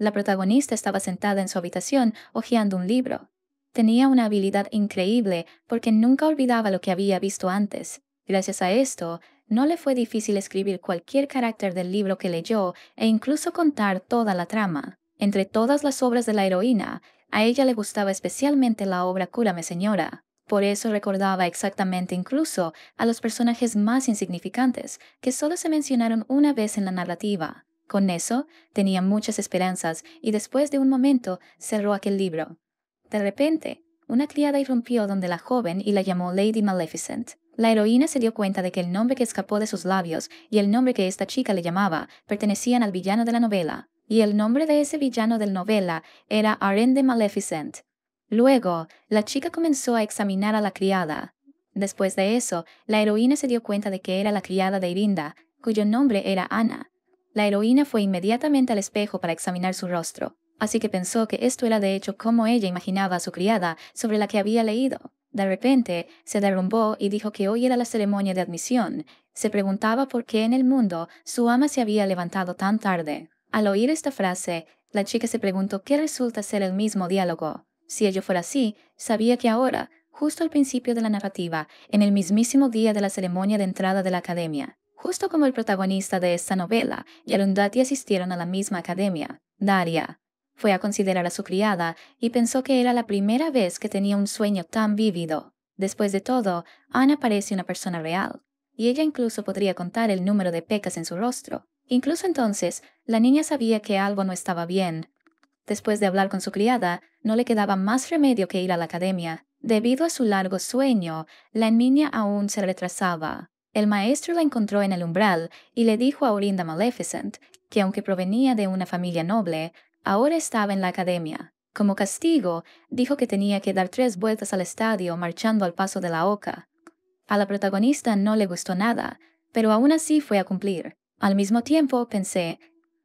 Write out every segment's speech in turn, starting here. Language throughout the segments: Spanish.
La protagonista estaba sentada en su habitación hojeando un libro. Tenía una habilidad increíble porque nunca olvidaba lo que había visto antes. Gracias a esto, no le fue difícil escribir cualquier carácter del libro que leyó e incluso contar toda la trama. Entre todas las obras de la heroína, a ella le gustaba especialmente la obra Cúrame Señora. Por eso recordaba exactamente incluso a los personajes más insignificantes que solo se mencionaron una vez en la narrativa. Con eso, tenía muchas esperanzas y después de un momento cerró aquel libro. De repente, una criada irrumpió donde la joven y la llamó Lady Maleficent. La heroína se dio cuenta de que el nombre que escapó de sus labios y el nombre que esta chica le llamaba pertenecían al villano de la novela, y el nombre de ese villano de la novela era Arende Maleficent. Luego, la chica comenzó a examinar a la criada. Después de eso, la heroína se dio cuenta de que era la criada de Irinda, cuyo nombre era Ana, la heroína fue inmediatamente al espejo para examinar su rostro, así que pensó que esto era de hecho como ella imaginaba a su criada sobre la que había leído. De repente, se derrumbó y dijo que hoy era la ceremonia de admisión. Se preguntaba por qué en el mundo su ama se había levantado tan tarde. Al oír esta frase, la chica se preguntó qué resulta ser el mismo diálogo. Si ello fuera así, sabía que ahora, justo al principio de la narrativa, en el mismísimo día de la ceremonia de entrada de la academia, Justo como el protagonista de esta novela, y Arundhati asistieron a la misma academia, Daria. Fue a considerar a su criada y pensó que era la primera vez que tenía un sueño tan vívido. Después de todo, Ana parece una persona real, y ella incluso podría contar el número de pecas en su rostro. Incluso entonces, la niña sabía que algo no estaba bien. Después de hablar con su criada, no le quedaba más remedio que ir a la academia. Debido a su largo sueño, la niña aún se retrasaba. El maestro la encontró en el umbral y le dijo a Orinda Maleficent que aunque provenía de una familia noble, ahora estaba en la academia. Como castigo, dijo que tenía que dar tres vueltas al estadio marchando al paso de la oca. A la protagonista no le gustó nada, pero aún así fue a cumplir. Al mismo tiempo pensé,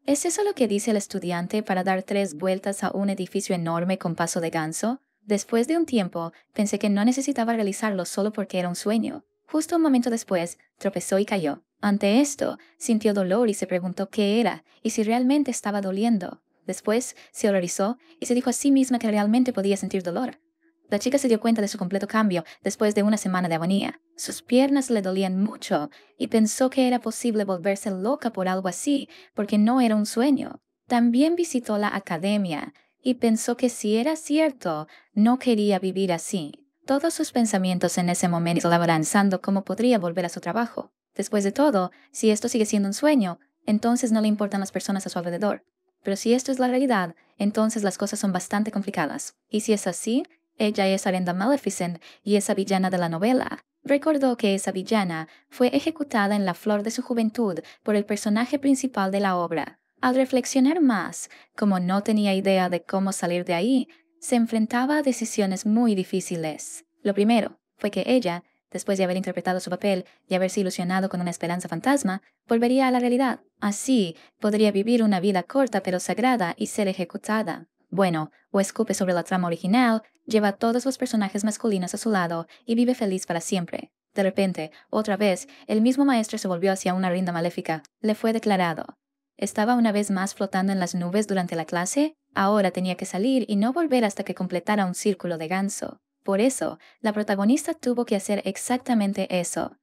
¿es eso lo que dice el estudiante para dar tres vueltas a un edificio enorme con paso de ganso? Después de un tiempo, pensé que no necesitaba realizarlo solo porque era un sueño, Justo un momento después, tropezó y cayó. Ante esto, sintió dolor y se preguntó qué era y si realmente estaba doliendo. Después, se horrorizó y se dijo a sí misma que realmente podía sentir dolor. La chica se dio cuenta de su completo cambio después de una semana de agonía. Sus piernas le dolían mucho y pensó que era posible volverse loca por algo así, porque no era un sueño. También visitó la academia y pensó que si era cierto, no quería vivir así. Todos sus pensamientos en ese momento estaban avanzando cómo podría volver a su trabajo. Después de todo, si esto sigue siendo un sueño, entonces no le importan las personas a su alrededor. Pero si esto es la realidad, entonces las cosas son bastante complicadas. Y si es así, ella es Arenda Maleficent y esa villana de la novela. Recordó que esa villana fue ejecutada en la flor de su juventud por el personaje principal de la obra. Al reflexionar más, como no tenía idea de cómo salir de ahí, se enfrentaba a decisiones muy difíciles. Lo primero fue que ella, después de haber interpretado su papel y haberse ilusionado con una esperanza fantasma, volvería a la realidad. Así podría vivir una vida corta pero sagrada y ser ejecutada. Bueno, o escupe sobre la trama original, lleva a todos los personajes masculinos a su lado y vive feliz para siempre. De repente, otra vez, el mismo maestro se volvió hacia una rinda maléfica. Le fue declarado. Estaba una vez más flotando en las nubes durante la clase, ahora tenía que salir y no volver hasta que completara un círculo de ganso. Por eso, la protagonista tuvo que hacer exactamente eso.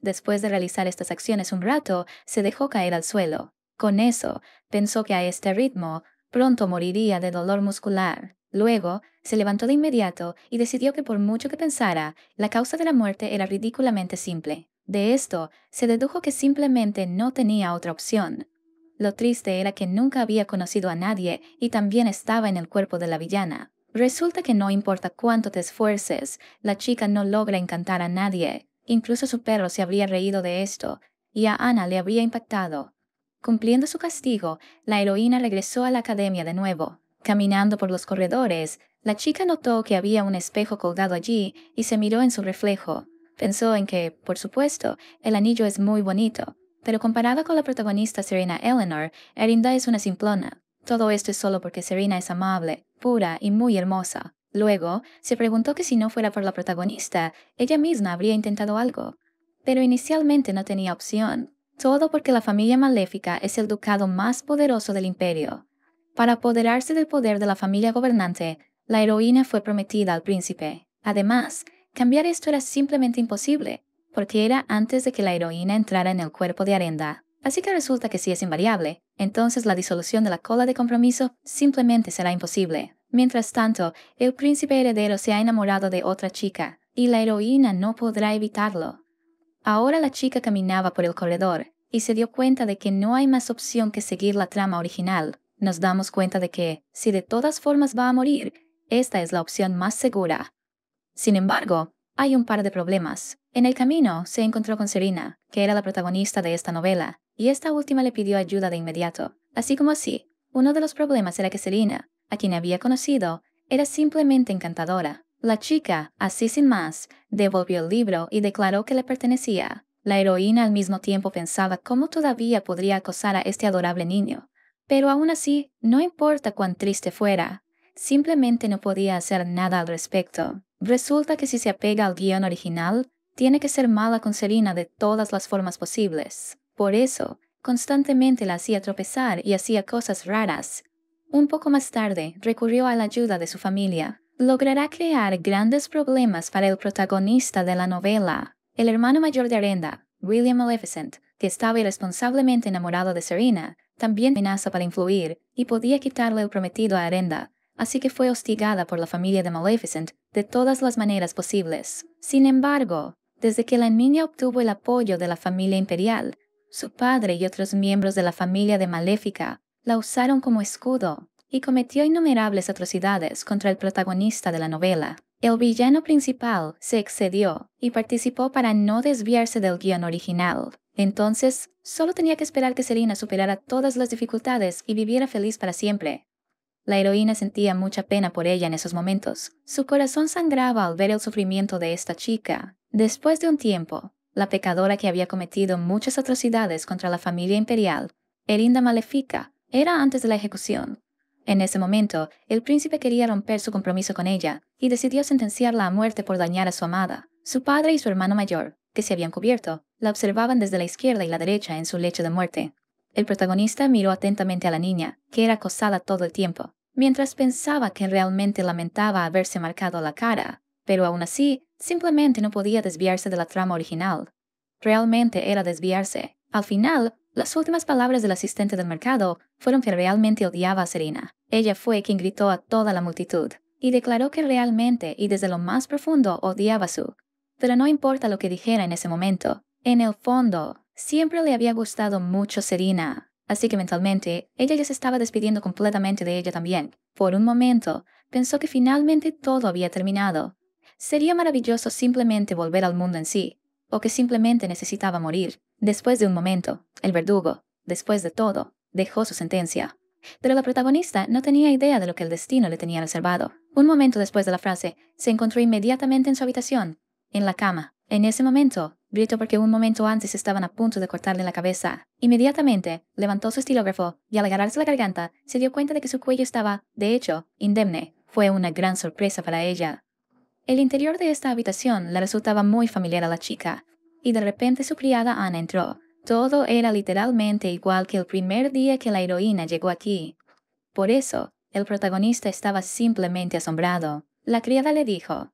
Después de realizar estas acciones un rato, se dejó caer al suelo. Con eso, pensó que a este ritmo, pronto moriría de dolor muscular. Luego, se levantó de inmediato y decidió que por mucho que pensara, la causa de la muerte era ridículamente simple. De esto, se dedujo que simplemente no tenía otra opción. Lo triste era que nunca había conocido a nadie y también estaba en el cuerpo de la villana. Resulta que no importa cuánto te esfuerces, la chica no logra encantar a nadie. Incluso su perro se habría reído de esto, y a Ana le habría impactado. Cumpliendo su castigo, la heroína regresó a la academia de nuevo. Caminando por los corredores, la chica notó que había un espejo colgado allí y se miró en su reflejo. Pensó en que, por supuesto, el anillo es muy bonito, pero comparada con la protagonista Serena Eleanor, Erinda es una simplona. Todo esto es solo porque Serena es amable, pura y muy hermosa. Luego, se preguntó que si no fuera por la protagonista, ella misma habría intentado algo. Pero inicialmente no tenía opción. Todo porque la familia maléfica es el ducado más poderoso del imperio. Para apoderarse del poder de la familia gobernante, la heroína fue prometida al príncipe. Además, cambiar esto era simplemente imposible, porque era antes de que la heroína entrara en el cuerpo de Arenda. Así que resulta que si es invariable, entonces la disolución de la cola de compromiso simplemente será imposible. Mientras tanto, el príncipe heredero se ha enamorado de otra chica, y la heroína no podrá evitarlo. Ahora la chica caminaba por el corredor, y se dio cuenta de que no hay más opción que seguir la trama original. Nos damos cuenta de que, si de todas formas va a morir, esta es la opción más segura. Sin embargo, hay un par de problemas. En el camino, se encontró con Serena, que era la protagonista de esta novela, y esta última le pidió ayuda de inmediato. Así como así, uno de los problemas era que Serena, a quien había conocido, era simplemente encantadora. La chica, así sin más, devolvió el libro y declaró que le pertenecía. La heroína al mismo tiempo pensaba cómo todavía podría acosar a este adorable niño. Pero aún así, no importa cuán triste fuera, simplemente no podía hacer nada al respecto. Resulta que si se apega al guión original, tiene que ser mala con Serena de todas las formas posibles. Por eso, constantemente la hacía tropezar y hacía cosas raras. Un poco más tarde, recurrió a la ayuda de su familia. Logrará crear grandes problemas para el protagonista de la novela, el hermano mayor de Arenda, William Maleficent, que estaba irresponsablemente enamorado de Serena, también amenaza para influir y podía quitarle el prometido a Arenda, así que fue hostigada por la familia de Maleficent de todas las maneras posibles. Sin embargo, desde que la niña obtuvo el apoyo de la familia imperial, su padre y otros miembros de la familia de Maléfica la usaron como escudo y cometió innumerables atrocidades contra el protagonista de la novela. El villano principal se excedió y participó para no desviarse del guión original. Entonces, solo tenía que esperar que Selina superara todas las dificultades y viviera feliz para siempre, la heroína sentía mucha pena por ella en esos momentos. Su corazón sangraba al ver el sufrimiento de esta chica, Después de un tiempo, la pecadora que había cometido muchas atrocidades contra la familia imperial, Erinda Malefica, era antes de la ejecución. En ese momento, el príncipe quería romper su compromiso con ella y decidió sentenciarla a muerte por dañar a su amada. Su padre y su hermano mayor, que se habían cubierto, la observaban desde la izquierda y la derecha en su lecho de muerte. El protagonista miró atentamente a la niña, que era acosada todo el tiempo, mientras pensaba que realmente lamentaba haberse marcado la cara, pero aún así, simplemente no podía desviarse de la trama original. Realmente era desviarse. Al final, las últimas palabras del asistente del mercado fueron que realmente odiaba a Serena. Ella fue quien gritó a toda la multitud y declaró que realmente y desde lo más profundo odiaba a su. Pero no importa lo que dijera en ese momento, en el fondo, siempre le había gustado mucho Serena. Así que mentalmente, ella ya se estaba despidiendo completamente de ella también. Por un momento, pensó que finalmente todo había terminado, Sería maravilloso simplemente volver al mundo en sí, o que simplemente necesitaba morir. Después de un momento, el verdugo, después de todo, dejó su sentencia. Pero la protagonista no tenía idea de lo que el destino le tenía reservado. Un momento después de la frase, se encontró inmediatamente en su habitación, en la cama. En ese momento, gritó porque un momento antes estaban a punto de cortarle la cabeza. Inmediatamente, levantó su estilógrafo y al agarrarse la garganta, se dio cuenta de que su cuello estaba, de hecho, indemne. Fue una gran sorpresa para ella. El interior de esta habitación le resultaba muy familiar a la chica, y de repente su criada Ana entró. Todo era literalmente igual que el primer día que la heroína llegó aquí. Por eso, el protagonista estaba simplemente asombrado. La criada le dijo,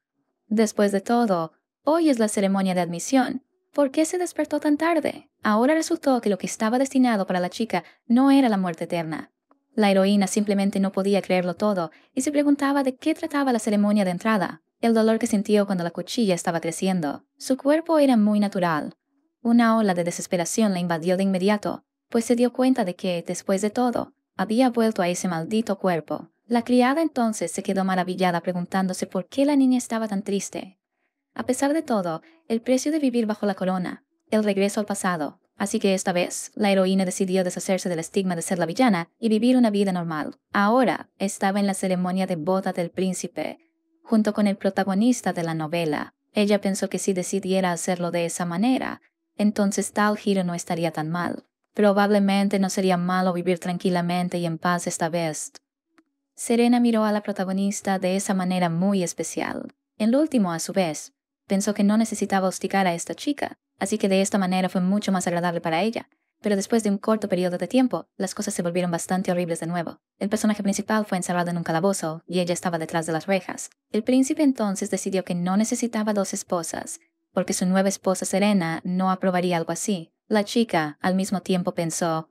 Después de todo, hoy es la ceremonia de admisión. ¿Por qué se despertó tan tarde? Ahora resultó que lo que estaba destinado para la chica no era la muerte eterna. La heroína simplemente no podía creerlo todo y se preguntaba de qué trataba la ceremonia de entrada el dolor que sintió cuando la cuchilla estaba creciendo. Su cuerpo era muy natural. Una ola de desesperación la invadió de inmediato, pues se dio cuenta de que, después de todo, había vuelto a ese maldito cuerpo. La criada entonces se quedó maravillada preguntándose por qué la niña estaba tan triste. A pesar de todo, el precio de vivir bajo la corona, el regreso al pasado, así que esta vez la heroína decidió deshacerse del estigma de ser la villana y vivir una vida normal. Ahora estaba en la ceremonia de boda del príncipe, junto con el protagonista de la novela. Ella pensó que si decidiera hacerlo de esa manera, entonces tal giro no estaría tan mal. Probablemente no sería malo vivir tranquilamente y en paz esta vez. Serena miró a la protagonista de esa manera muy especial. El último, a su vez, pensó que no necesitaba hostigar a esta chica, así que de esta manera fue mucho más agradable para ella pero después de un corto periodo de tiempo, las cosas se volvieron bastante horribles de nuevo. El personaje principal fue encerrado en un calabozo y ella estaba detrás de las rejas. El príncipe entonces decidió que no necesitaba dos esposas, porque su nueva esposa Serena no aprobaría algo así. La chica al mismo tiempo pensó,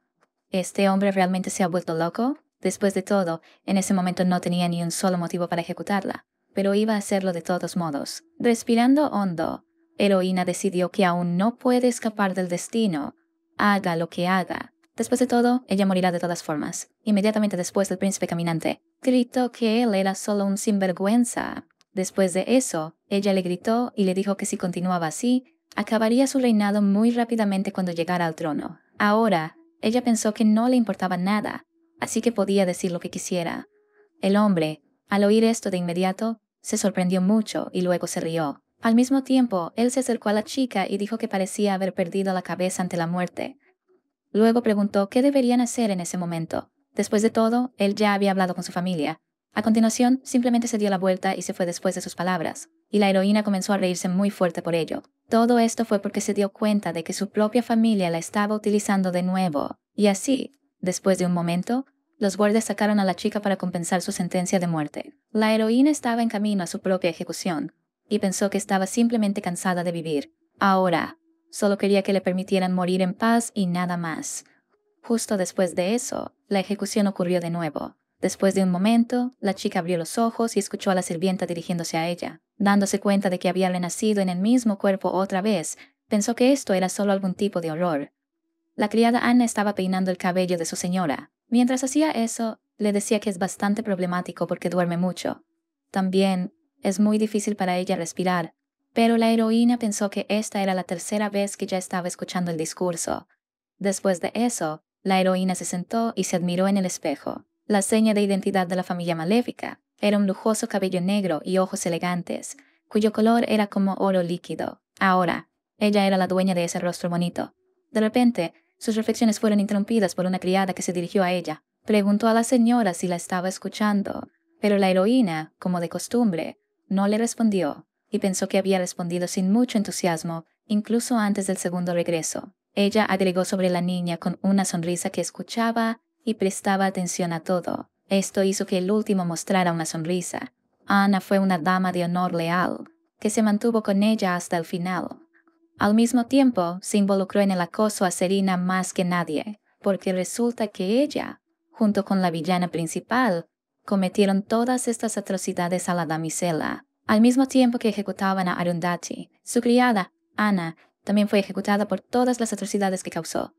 ¿este hombre realmente se ha vuelto loco? Después de todo, en ese momento no tenía ni un solo motivo para ejecutarla, pero iba a hacerlo de todos modos. Respirando hondo, Heroína decidió que aún no puede escapar del destino, Haga lo que haga. Después de todo, ella morirá de todas formas. Inmediatamente después, el príncipe caminante gritó que él era solo un sinvergüenza. Después de eso, ella le gritó y le dijo que si continuaba así, acabaría su reinado muy rápidamente cuando llegara al trono. Ahora, ella pensó que no le importaba nada, así que podía decir lo que quisiera. El hombre, al oír esto de inmediato, se sorprendió mucho y luego se rió. Al mismo tiempo, él se acercó a la chica y dijo que parecía haber perdido la cabeza ante la muerte. Luego preguntó qué deberían hacer en ese momento. Después de todo, él ya había hablado con su familia. A continuación, simplemente se dio la vuelta y se fue después de sus palabras, y la heroína comenzó a reírse muy fuerte por ello. Todo esto fue porque se dio cuenta de que su propia familia la estaba utilizando de nuevo, y así, después de un momento, los guardias sacaron a la chica para compensar su sentencia de muerte. La heroína estaba en camino a su propia ejecución, y pensó que estaba simplemente cansada de vivir. Ahora, solo quería que le permitieran morir en paz y nada más. Justo después de eso, la ejecución ocurrió de nuevo. Después de un momento, la chica abrió los ojos y escuchó a la sirvienta dirigiéndose a ella. Dándose cuenta de que había renacido en el mismo cuerpo otra vez, pensó que esto era solo algún tipo de horror. La criada Anna estaba peinando el cabello de su señora. Mientras hacía eso, le decía que es bastante problemático porque duerme mucho. También es muy difícil para ella respirar, pero la heroína pensó que esta era la tercera vez que ya estaba escuchando el discurso. Después de eso, la heroína se sentó y se admiró en el espejo. La seña de identidad de la familia maléfica era un lujoso cabello negro y ojos elegantes, cuyo color era como oro líquido. Ahora, ella era la dueña de ese rostro bonito. De repente, sus reflexiones fueron interrumpidas por una criada que se dirigió a ella. Preguntó a la señora si la estaba escuchando, pero la heroína, como de costumbre, no le respondió, y pensó que había respondido sin mucho entusiasmo, incluso antes del segundo regreso. Ella agregó sobre la niña con una sonrisa que escuchaba y prestaba atención a todo. Esto hizo que el último mostrara una sonrisa. Ana fue una dama de honor leal, que se mantuvo con ella hasta el final. Al mismo tiempo, se involucró en el acoso a Serena más que nadie, porque resulta que ella, junto con la villana principal, cometieron todas estas atrocidades a la damisela, al mismo tiempo que ejecutaban a Arundati, Su criada, Ana, también fue ejecutada por todas las atrocidades que causó.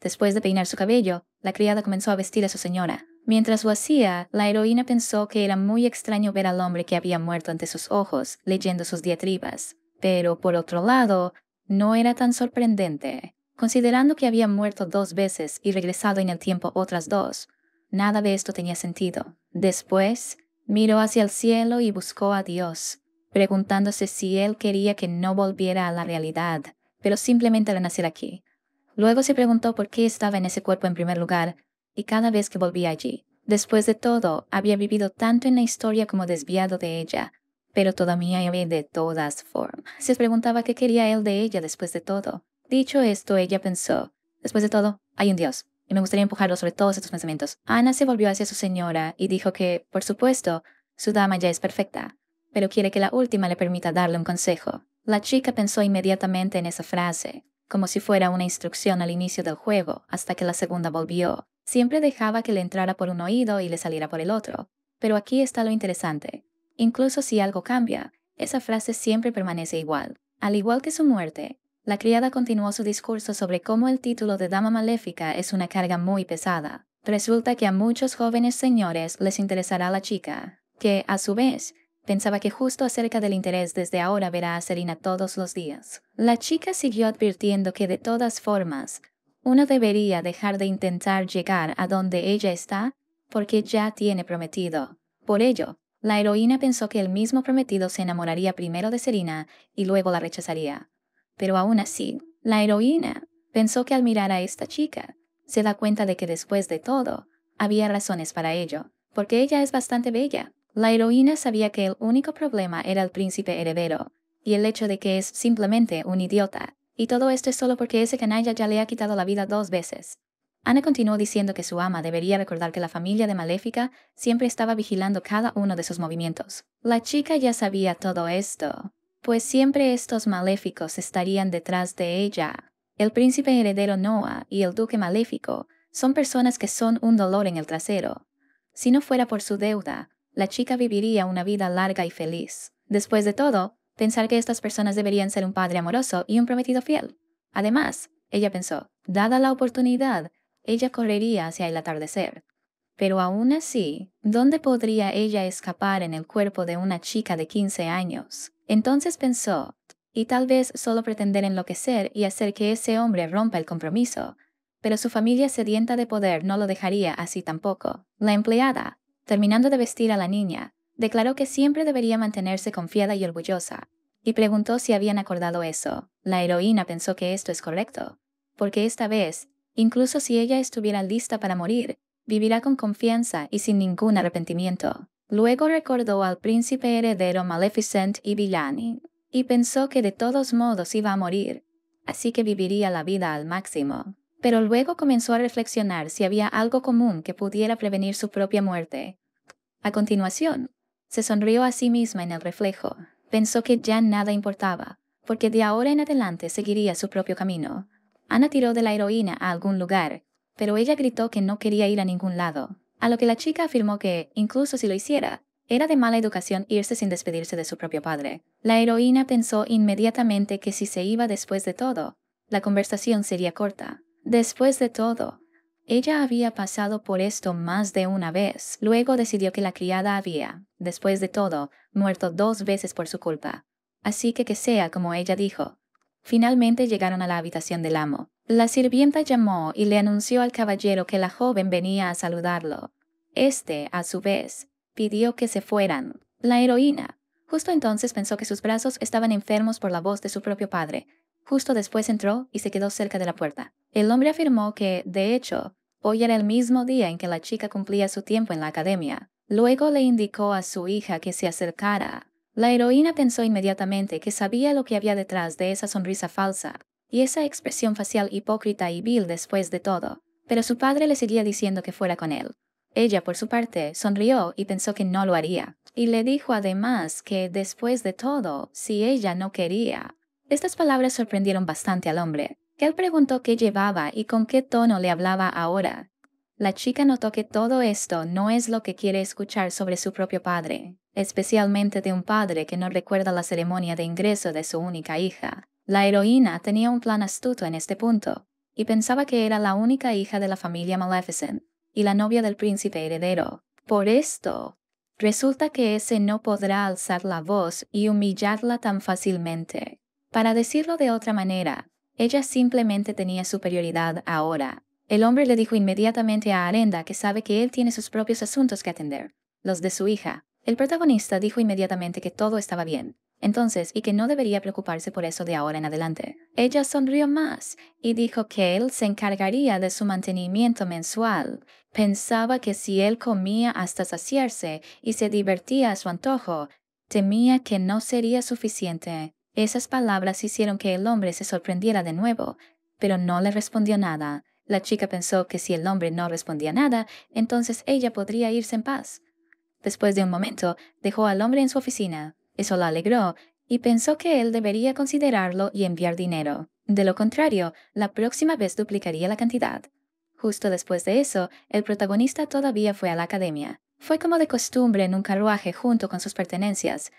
Después de peinar su cabello, la criada comenzó a vestir a su señora. Mientras lo hacía, la heroína pensó que era muy extraño ver al hombre que había muerto ante sus ojos, leyendo sus diatribas. Pero, por otro lado, no era tan sorprendente, considerando que había muerto dos veces y regresado en el tiempo otras dos. Nada de esto tenía sentido. Después, miró hacia el cielo y buscó a Dios, preguntándose si él quería que no volviera a la realidad, pero simplemente al nacer aquí. Luego se preguntó por qué estaba en ese cuerpo en primer lugar y cada vez que volvía allí. Después de todo, había vivido tanto en la historia como desviado de ella, pero todavía había de todas formas. Se preguntaba qué quería él de ella después de todo. Dicho esto, ella pensó, después de todo, hay un Dios y me gustaría empujarlo sobre todos estos pensamientos. Ana se volvió hacia su señora y dijo que, por supuesto, su dama ya es perfecta, pero quiere que la última le permita darle un consejo. La chica pensó inmediatamente en esa frase, como si fuera una instrucción al inicio del juego, hasta que la segunda volvió. Siempre dejaba que le entrara por un oído y le saliera por el otro. Pero aquí está lo interesante. Incluso si algo cambia, esa frase siempre permanece igual. Al igual que su muerte, la criada continuó su discurso sobre cómo el título de Dama Maléfica es una carga muy pesada. Resulta que a muchos jóvenes señores les interesará la chica, que, a su vez, pensaba que justo acerca del interés desde ahora verá a Serena todos los días. La chica siguió advirtiendo que de todas formas, uno debería dejar de intentar llegar a donde ella está porque ya tiene prometido. Por ello, la heroína pensó que el mismo prometido se enamoraría primero de Serena y luego la rechazaría. Pero aún así, la heroína pensó que al mirar a esta chica, se da cuenta de que después de todo, había razones para ello, porque ella es bastante bella. La heroína sabía que el único problema era el príncipe heredero, y el hecho de que es simplemente un idiota, y todo esto es solo porque ese canalla ya le ha quitado la vida dos veces. Ana continuó diciendo que su ama debería recordar que la familia de Maléfica siempre estaba vigilando cada uno de sus movimientos. La chica ya sabía todo esto, pues siempre estos maléficos estarían detrás de ella. El príncipe heredero Noah y el duque maléfico son personas que son un dolor en el trasero. Si no fuera por su deuda, la chica viviría una vida larga y feliz. Después de todo, pensar que estas personas deberían ser un padre amoroso y un prometido fiel. Además, ella pensó, dada la oportunidad, ella correría hacia el atardecer. Pero aún así, ¿dónde podría ella escapar en el cuerpo de una chica de 15 años? Entonces pensó, y tal vez solo pretender enloquecer y hacer que ese hombre rompa el compromiso. Pero su familia sedienta de poder no lo dejaría así tampoco. La empleada, terminando de vestir a la niña, declaró que siempre debería mantenerse confiada y orgullosa, y preguntó si habían acordado eso. La heroína pensó que esto es correcto, porque esta vez, incluso si ella estuviera lista para morir, vivirá con confianza y sin ningún arrepentimiento. Luego recordó al príncipe heredero Maleficent y Villani, y pensó que de todos modos iba a morir, así que viviría la vida al máximo. Pero luego comenzó a reflexionar si había algo común que pudiera prevenir su propia muerte. A continuación, se sonrió a sí misma en el reflejo. Pensó que ya nada importaba, porque de ahora en adelante seguiría su propio camino. Ana tiró de la heroína a algún lugar, pero ella gritó que no quería ir a ningún lado, a lo que la chica afirmó que, incluso si lo hiciera, era de mala educación irse sin despedirse de su propio padre. La heroína pensó inmediatamente que si se iba después de todo, la conversación sería corta. Después de todo, ella había pasado por esto más de una vez. Luego decidió que la criada había, después de todo, muerto dos veces por su culpa. Así que que sea como ella dijo. Finalmente llegaron a la habitación del amo. La sirvienta llamó y le anunció al caballero que la joven venía a saludarlo. Este, a su vez, pidió que se fueran. La heroína, justo entonces pensó que sus brazos estaban enfermos por la voz de su propio padre. Justo después entró y se quedó cerca de la puerta. El hombre afirmó que, de hecho, hoy era el mismo día en que la chica cumplía su tiempo en la academia. Luego le indicó a su hija que se acercara. La heroína pensó inmediatamente que sabía lo que había detrás de esa sonrisa falsa, y esa expresión facial hipócrita y vil después de todo, pero su padre le seguía diciendo que fuera con él. Ella, por su parte, sonrió y pensó que no lo haría, y le dijo además que, después de todo, si ella no quería. Estas palabras sorprendieron bastante al hombre, que él preguntó qué llevaba y con qué tono le hablaba ahora. La chica notó que todo esto no es lo que quiere escuchar sobre su propio padre, especialmente de un padre que no recuerda la ceremonia de ingreso de su única hija, la heroína tenía un plan astuto en este punto, y pensaba que era la única hija de la familia Maleficent y la novia del príncipe heredero. Por esto, resulta que ese no podrá alzar la voz y humillarla tan fácilmente. Para decirlo de otra manera, ella simplemente tenía superioridad ahora. El hombre le dijo inmediatamente a Arenda que sabe que él tiene sus propios asuntos que atender, los de su hija. El protagonista dijo inmediatamente que todo estaba bien, entonces y que no debería preocuparse por eso de ahora en adelante. Ella sonrió más y dijo que él se encargaría de su mantenimiento mensual. Pensaba que si él comía hasta saciarse y se divertía a su antojo, temía que no sería suficiente. Esas palabras hicieron que el hombre se sorprendiera de nuevo, pero no le respondió nada. La chica pensó que si el hombre no respondía nada, entonces ella podría irse en paz. Después de un momento, dejó al hombre en su oficina. Eso la alegró y pensó que él debería considerarlo y enviar dinero. De lo contrario, la próxima vez duplicaría la cantidad. Justo después de eso, el protagonista todavía fue a la academia. Fue como de costumbre en un carruaje junto con sus pertenencias.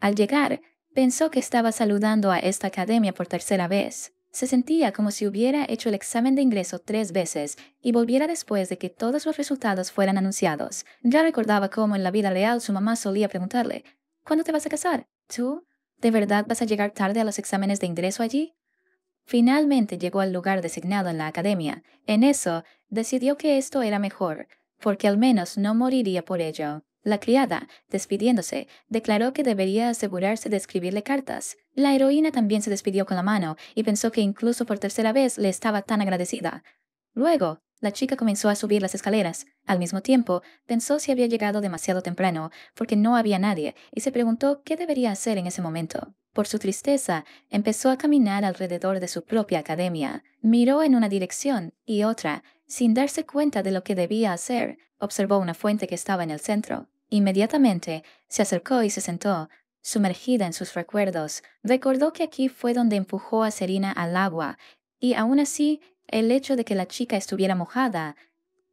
Al llegar, pensó que estaba saludando a esta academia por tercera vez. Se sentía como si hubiera hecho el examen de ingreso tres veces y volviera después de que todos los resultados fueran anunciados. Ya recordaba cómo en la vida real su mamá solía preguntarle, ¿Cuándo te vas a casar? ¿Tú? ¿De verdad vas a llegar tarde a los exámenes de ingreso allí? Finalmente llegó al lugar designado en la academia. En eso, decidió que esto era mejor, porque al menos no moriría por ello. La criada, despidiéndose, declaró que debería asegurarse de escribirle cartas. La heroína también se despidió con la mano y pensó que incluso por tercera vez le estaba tan agradecida. Luego, la chica comenzó a subir las escaleras. Al mismo tiempo, pensó si había llegado demasiado temprano, porque no había nadie, y se preguntó qué debería hacer en ese momento. Por su tristeza, empezó a caminar alrededor de su propia academia. Miró en una dirección y otra, sin darse cuenta de lo que debía hacer. Observó una fuente que estaba en el centro. Inmediatamente, se acercó y se sentó, sumergida en sus recuerdos. Recordó que aquí fue donde empujó a Serena al agua, y aún así el hecho de que la chica estuviera mojada,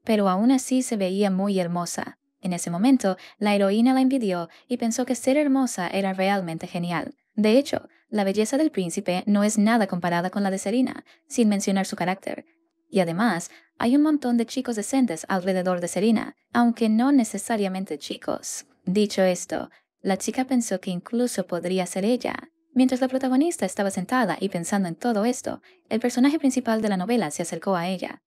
pero aún así se veía muy hermosa. En ese momento, la heroína la envidió y pensó que ser hermosa era realmente genial. De hecho, la belleza del príncipe no es nada comparada con la de Serena, sin mencionar su carácter. Y además, hay un montón de chicos decentes alrededor de Serena, aunque no necesariamente chicos. Dicho esto, la chica pensó que incluso podría ser ella, Mientras la protagonista estaba sentada y pensando en todo esto, el personaje principal de la novela se acercó a ella.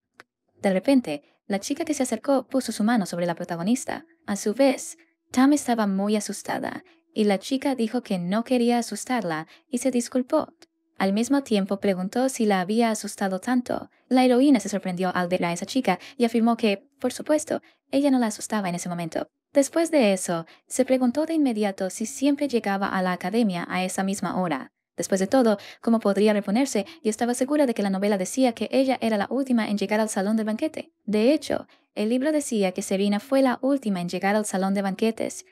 De repente, la chica que se acercó puso su mano sobre la protagonista. A su vez, Tam estaba muy asustada, y la chica dijo que no quería asustarla y se disculpó. Al mismo tiempo preguntó si la había asustado tanto. La heroína se sorprendió al ver a esa chica y afirmó que, por supuesto, ella no la asustaba en ese momento. Después de eso, se preguntó de inmediato si siempre llegaba a la academia a esa misma hora. Después de todo, ¿cómo podría reponerse? Y estaba segura de que la novela decía que ella era la última en llegar al salón de banquete. De hecho, el libro decía que Serena fue la última en llegar al salón de banquetes.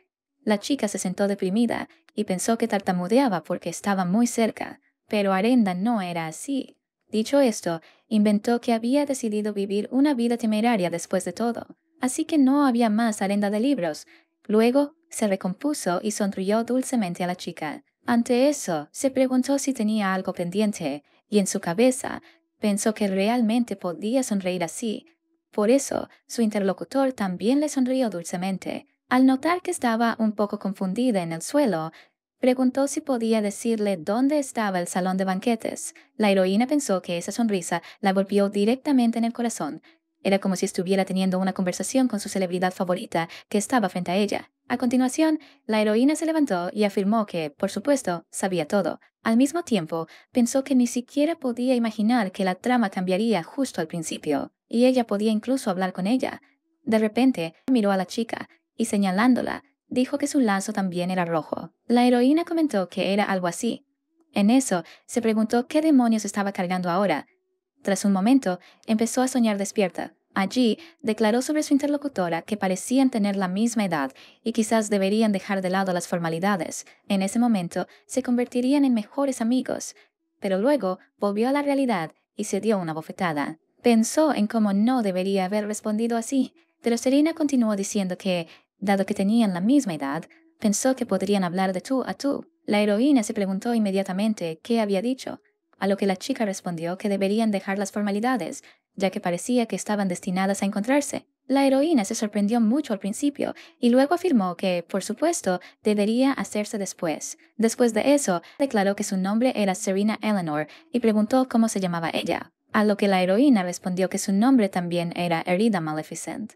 La chica se sentó deprimida y pensó que tartamudeaba porque estaba muy cerca, pero Arenda no era así. Dicho esto, inventó que había decidido vivir una vida temeraria después de todo así que no había más arenda de libros. Luego se recompuso y sonrió dulcemente a la chica. Ante eso, se preguntó si tenía algo pendiente, y en su cabeza pensó que realmente podía sonreír así. Por eso, su interlocutor también le sonrió dulcemente. Al notar que estaba un poco confundida en el suelo, preguntó si podía decirle dónde estaba el salón de banquetes. La heroína pensó que esa sonrisa la volvió directamente en el corazón, era como si estuviera teniendo una conversación con su celebridad favorita que estaba frente a ella. A continuación, la heroína se levantó y afirmó que, por supuesto, sabía todo. Al mismo tiempo, pensó que ni siquiera podía imaginar que la trama cambiaría justo al principio, y ella podía incluso hablar con ella. De repente, miró a la chica y señalándola, dijo que su lazo también era rojo. La heroína comentó que era algo así. En eso, se preguntó qué demonios estaba cargando ahora, tras un momento, empezó a soñar despierta. Allí, declaró sobre su interlocutora que parecían tener la misma edad y quizás deberían dejar de lado las formalidades. En ese momento, se convertirían en mejores amigos. Pero luego volvió a la realidad y se dio una bofetada. Pensó en cómo no debería haber respondido así, pero Serena continuó diciendo que, dado que tenían la misma edad, pensó que podrían hablar de tú a tú. La heroína se preguntó inmediatamente qué había dicho, a lo que la chica respondió que deberían dejar las formalidades, ya que parecía que estaban destinadas a encontrarse. La heroína se sorprendió mucho al principio y luego afirmó que, por supuesto, debería hacerse después. Después de eso, declaró que su nombre era Serena Eleanor y preguntó cómo se llamaba ella, a lo que la heroína respondió que su nombre también era Herida Maleficent.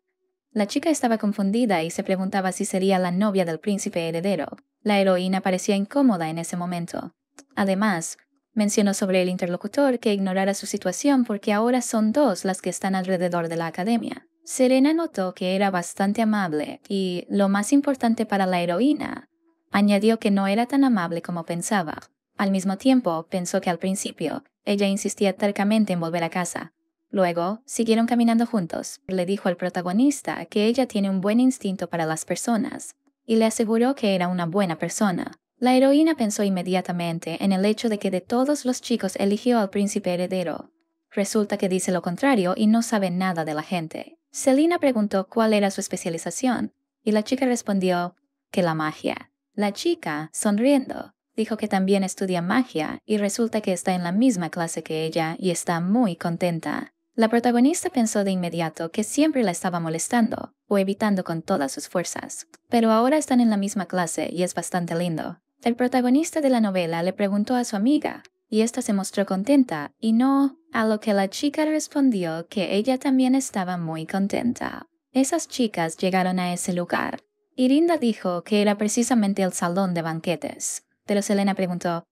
La chica estaba confundida y se preguntaba si sería la novia del príncipe heredero. La heroína parecía incómoda en ese momento. Además, Mencionó sobre el interlocutor que ignorara su situación porque ahora son dos las que están alrededor de la academia. Serena notó que era bastante amable y, lo más importante para la heroína, añadió que no era tan amable como pensaba. Al mismo tiempo, pensó que al principio, ella insistía tercamente en volver a casa. Luego, siguieron caminando juntos. Le dijo al protagonista que ella tiene un buen instinto para las personas y le aseguró que era una buena persona. La heroína pensó inmediatamente en el hecho de que de todos los chicos eligió al príncipe heredero. Resulta que dice lo contrario y no sabe nada de la gente. Selina preguntó cuál era su especialización, y la chica respondió que la magia. La chica, sonriendo, dijo que también estudia magia y resulta que está en la misma clase que ella y está muy contenta. La protagonista pensó de inmediato que siempre la estaba molestando o evitando con todas sus fuerzas, pero ahora están en la misma clase y es bastante lindo. El protagonista de la novela le preguntó a su amiga, y ésta se mostró contenta, y no, a lo que la chica respondió que ella también estaba muy contenta. Esas chicas llegaron a ese lugar. Irinda dijo que era precisamente el salón de banquetes. Pero Selena preguntó,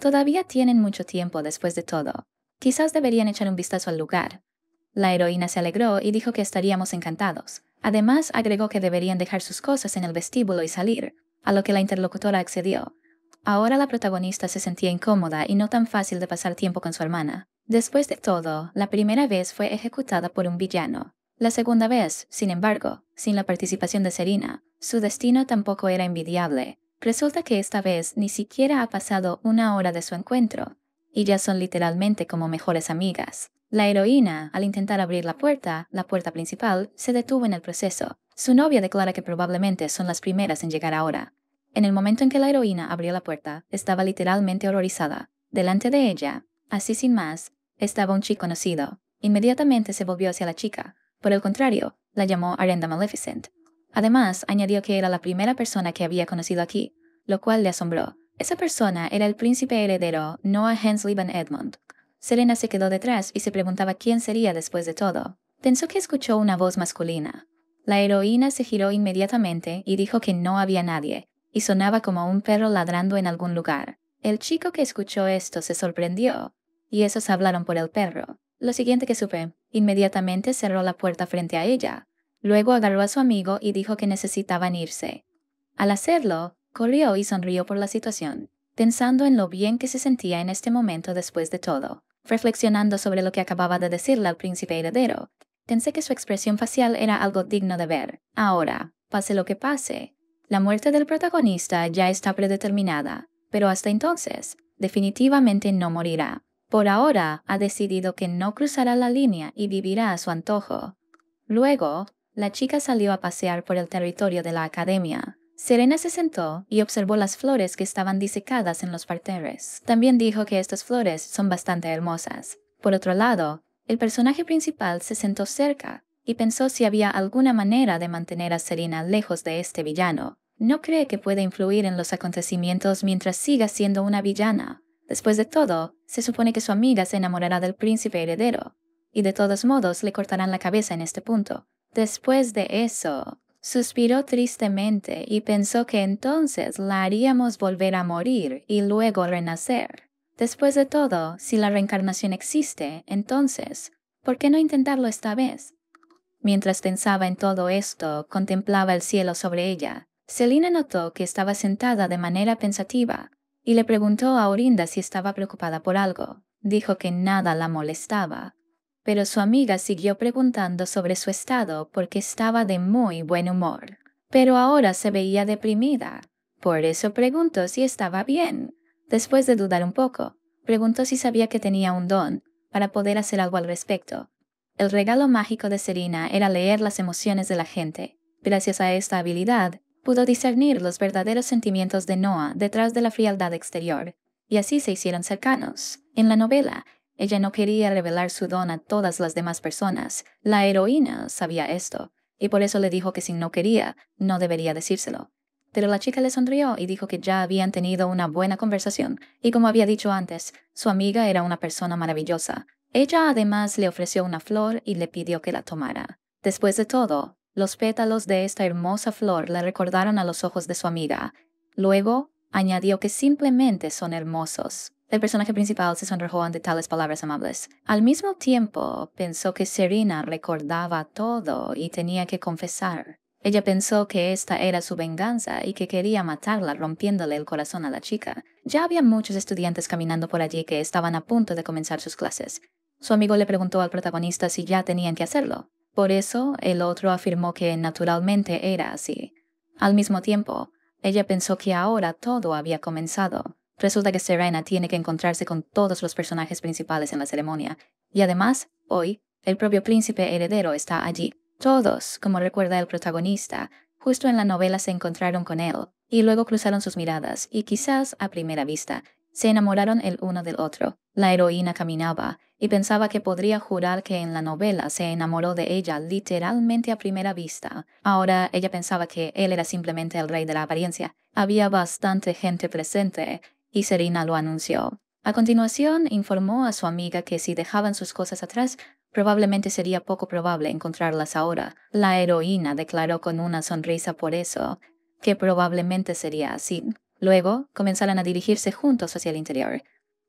Todavía tienen mucho tiempo después de todo. Quizás deberían echar un vistazo al lugar. La heroína se alegró y dijo que estaríamos encantados. Además, agregó que deberían dejar sus cosas en el vestíbulo y salir, a lo que la interlocutora accedió. Ahora la protagonista se sentía incómoda y no tan fácil de pasar tiempo con su hermana. Después de todo, la primera vez fue ejecutada por un villano. La segunda vez, sin embargo, sin la participación de Serena, su destino tampoco era envidiable. Resulta que esta vez ni siquiera ha pasado una hora de su encuentro, y ya son literalmente como mejores amigas. La heroína, al intentar abrir la puerta, la puerta principal, se detuvo en el proceso, su novia declara que probablemente son las primeras en llegar ahora. En el momento en que la heroína abrió la puerta, estaba literalmente horrorizada. Delante de ella, así sin más, estaba un chico conocido. Inmediatamente se volvió hacia la chica. Por el contrario, la llamó Arenda Maleficent. Además, añadió que era la primera persona que había conocido aquí, lo cual le asombró. Esa persona era el príncipe heredero Noah Hensley Van Edmond. Serena se quedó detrás y se preguntaba quién sería después de todo. Pensó que escuchó una voz masculina. La heroína se giró inmediatamente y dijo que no había nadie, y sonaba como un perro ladrando en algún lugar. El chico que escuchó esto se sorprendió, y esos hablaron por el perro. Lo siguiente que supe, inmediatamente cerró la puerta frente a ella. Luego agarró a su amigo y dijo que necesitaban irse. Al hacerlo, corrió y sonrió por la situación, pensando en lo bien que se sentía en este momento después de todo, reflexionando sobre lo que acababa de decirle al príncipe heredero, Pensé que su expresión facial era algo digno de ver. Ahora, pase lo que pase, la muerte del protagonista ya está predeterminada, pero hasta entonces, definitivamente no morirá. Por ahora, ha decidido que no cruzará la línea y vivirá a su antojo. Luego, la chica salió a pasear por el territorio de la academia. Serena se sentó y observó las flores que estaban disecadas en los parterres. También dijo que estas flores son bastante hermosas. Por otro lado, el personaje principal se sentó cerca y pensó si había alguna manera de mantener a Serena lejos de este villano. No cree que puede influir en los acontecimientos mientras siga siendo una villana. Después de todo, se supone que su amiga se enamorará del príncipe heredero, y de todos modos le cortarán la cabeza en este punto. Después de eso, suspiró tristemente y pensó que entonces la haríamos volver a morir y luego renacer. Después de todo, si la reencarnación existe, entonces, ¿por qué no intentarlo esta vez? Mientras pensaba en todo esto, contemplaba el cielo sobre ella. Selina notó que estaba sentada de manera pensativa y le preguntó a Orinda si estaba preocupada por algo. Dijo que nada la molestaba, pero su amiga siguió preguntando sobre su estado porque estaba de muy buen humor. Pero ahora se veía deprimida. Por eso preguntó si estaba bien. Después de dudar un poco, preguntó si sabía que tenía un don para poder hacer algo al respecto. El regalo mágico de Serena era leer las emociones de la gente. Gracias a esta habilidad, pudo discernir los verdaderos sentimientos de Noah detrás de la frialdad exterior, y así se hicieron cercanos. En la novela, ella no quería revelar su don a todas las demás personas. La heroína sabía esto, y por eso le dijo que si no quería, no debería decírselo pero la chica le sonrió y dijo que ya habían tenido una buena conversación, y como había dicho antes, su amiga era una persona maravillosa. Ella además le ofreció una flor y le pidió que la tomara. Después de todo, los pétalos de esta hermosa flor le recordaron a los ojos de su amiga. Luego, añadió que simplemente son hermosos. El personaje principal se sonrojó ante tales palabras amables. Al mismo tiempo, pensó que Serena recordaba todo y tenía que confesar. Ella pensó que esta era su venganza y que quería matarla rompiéndole el corazón a la chica. Ya había muchos estudiantes caminando por allí que estaban a punto de comenzar sus clases. Su amigo le preguntó al protagonista si ya tenían que hacerlo. Por eso, el otro afirmó que naturalmente era así. Al mismo tiempo, ella pensó que ahora todo había comenzado. Resulta que Serena tiene que encontrarse con todos los personajes principales en la ceremonia. Y además, hoy, el propio príncipe heredero está allí. Todos, como recuerda el protagonista, justo en la novela se encontraron con él, y luego cruzaron sus miradas, y quizás a primera vista, se enamoraron el uno del otro. La heroína caminaba, y pensaba que podría jurar que en la novela se enamoró de ella literalmente a primera vista. Ahora ella pensaba que él era simplemente el rey de la apariencia. Había bastante gente presente, y Serena lo anunció. A continuación, informó a su amiga que si dejaban sus cosas atrás, Probablemente sería poco probable encontrarlas ahora. La heroína declaró con una sonrisa por eso, que probablemente sería así. Luego, comenzaron a dirigirse juntos hacia el interior.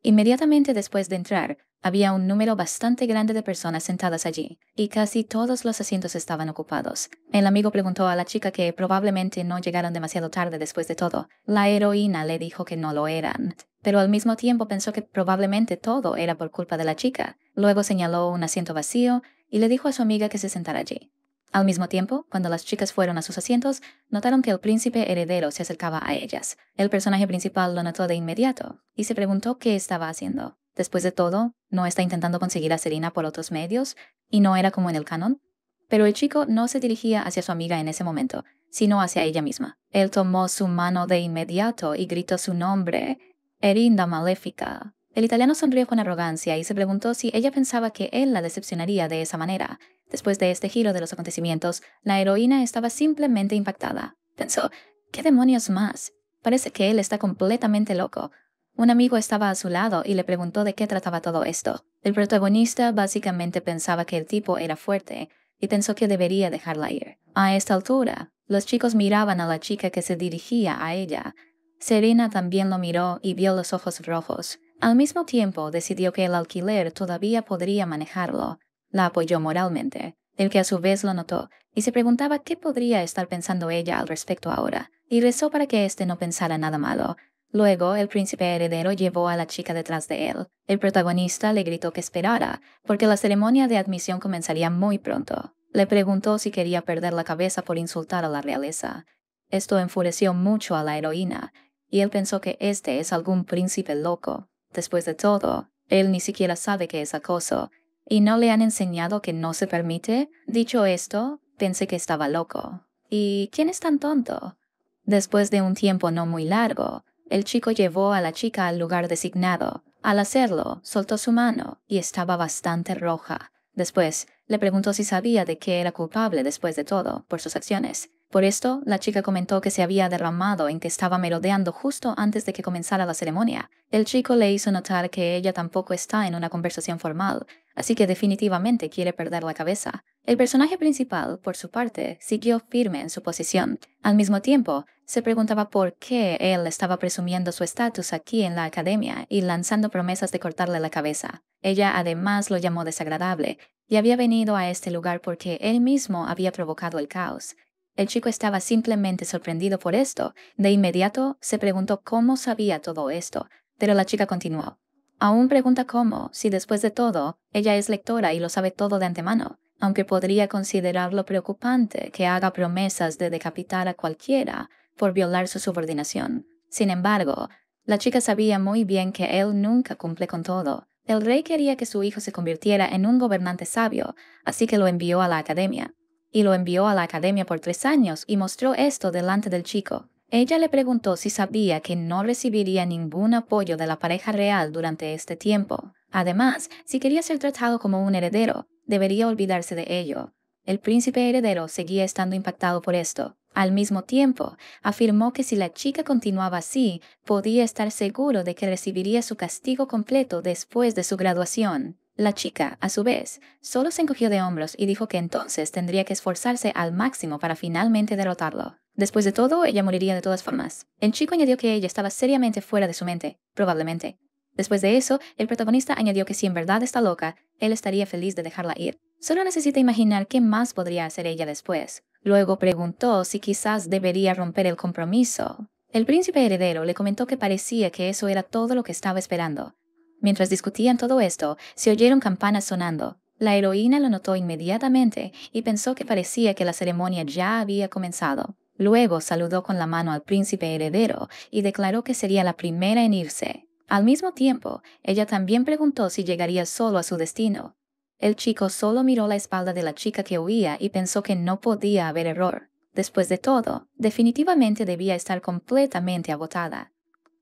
Inmediatamente después de entrar, había un número bastante grande de personas sentadas allí, y casi todos los asientos estaban ocupados. El amigo preguntó a la chica que probablemente no llegaron demasiado tarde después de todo. La heroína le dijo que no lo eran, pero al mismo tiempo pensó que probablemente todo era por culpa de la chica. Luego señaló un asiento vacío y le dijo a su amiga que se sentara allí. Al mismo tiempo, cuando las chicas fueron a sus asientos, notaron que el príncipe heredero se acercaba a ellas. El personaje principal lo notó de inmediato y se preguntó qué estaba haciendo. Después de todo, no está intentando conseguir a Serena por otros medios, y no era como en el canon. Pero el chico no se dirigía hacia su amiga en ese momento, sino hacia ella misma. Él tomó su mano de inmediato y gritó su nombre, Erinda Maléfica. El italiano sonrió con arrogancia y se preguntó si ella pensaba que él la decepcionaría de esa manera. Después de este giro de los acontecimientos, la heroína estaba simplemente impactada. Pensó, ¿qué demonios más? Parece que él está completamente loco. Un amigo estaba a su lado y le preguntó de qué trataba todo esto. El protagonista básicamente pensaba que el tipo era fuerte y pensó que debería dejarla ir. A esta altura, los chicos miraban a la chica que se dirigía a ella. Serena también lo miró y vio los ojos rojos. Al mismo tiempo, decidió que el alquiler todavía podría manejarlo. La apoyó moralmente, el que a su vez lo notó, y se preguntaba qué podría estar pensando ella al respecto ahora, y rezó para que éste no pensara nada malo, Luego, el príncipe heredero llevó a la chica detrás de él. El protagonista le gritó que esperara, porque la ceremonia de admisión comenzaría muy pronto. Le preguntó si quería perder la cabeza por insultar a la realeza. Esto enfureció mucho a la heroína, y él pensó que este es algún príncipe loco. Después de todo, él ni siquiera sabe que es acoso, y no le han enseñado que no se permite. Dicho esto, pensé que estaba loco. ¿Y quién es tan tonto? Después de un tiempo no muy largo, el chico llevó a la chica al lugar designado. Al hacerlo, soltó su mano y estaba bastante roja. Después, le preguntó si sabía de qué era culpable después de todo, por sus acciones. Por esto, la chica comentó que se había derramado en que estaba melodeando justo antes de que comenzara la ceremonia. El chico le hizo notar que ella tampoco está en una conversación formal, así que definitivamente quiere perder la cabeza. El personaje principal, por su parte, siguió firme en su posición. Al mismo tiempo, se preguntaba por qué él estaba presumiendo su estatus aquí en la academia y lanzando promesas de cortarle la cabeza. Ella además lo llamó desagradable y había venido a este lugar porque él mismo había provocado el caos. El chico estaba simplemente sorprendido por esto. De inmediato se preguntó cómo sabía todo esto, pero la chica continuó. Aún pregunta cómo, si después de todo, ella es lectora y lo sabe todo de antemano aunque podría considerarlo preocupante que haga promesas de decapitar a cualquiera, por violar su subordinación. Sin embargo, la chica sabía muy bien que él nunca cumple con todo. El rey quería que su hijo se convirtiera en un gobernante sabio, así que lo envió a la academia. Y lo envió a la academia por tres años y mostró esto delante del chico. Ella le preguntó si sabía que no recibiría ningún apoyo de la pareja real durante este tiempo. Además, si quería ser tratado como un heredero, debería olvidarse de ello. El príncipe heredero seguía estando impactado por esto, al mismo tiempo, afirmó que si la chica continuaba así, podía estar seguro de que recibiría su castigo completo después de su graduación. La chica, a su vez, solo se encogió de hombros y dijo que entonces tendría que esforzarse al máximo para finalmente derrotarlo. Después de todo, ella moriría de todas formas. El chico añadió que ella estaba seriamente fuera de su mente, probablemente. Después de eso, el protagonista añadió que si en verdad está loca, él estaría feliz de dejarla ir. Solo necesita imaginar qué más podría hacer ella después. Luego preguntó si quizás debería romper el compromiso. El príncipe heredero le comentó que parecía que eso era todo lo que estaba esperando. Mientras discutían todo esto, se oyeron campanas sonando. La heroína lo notó inmediatamente y pensó que parecía que la ceremonia ya había comenzado. Luego saludó con la mano al príncipe heredero y declaró que sería la primera en irse. Al mismo tiempo, ella también preguntó si llegaría solo a su destino. El chico solo miró la espalda de la chica que huía y pensó que no podía haber error. Después de todo, definitivamente debía estar completamente agotada.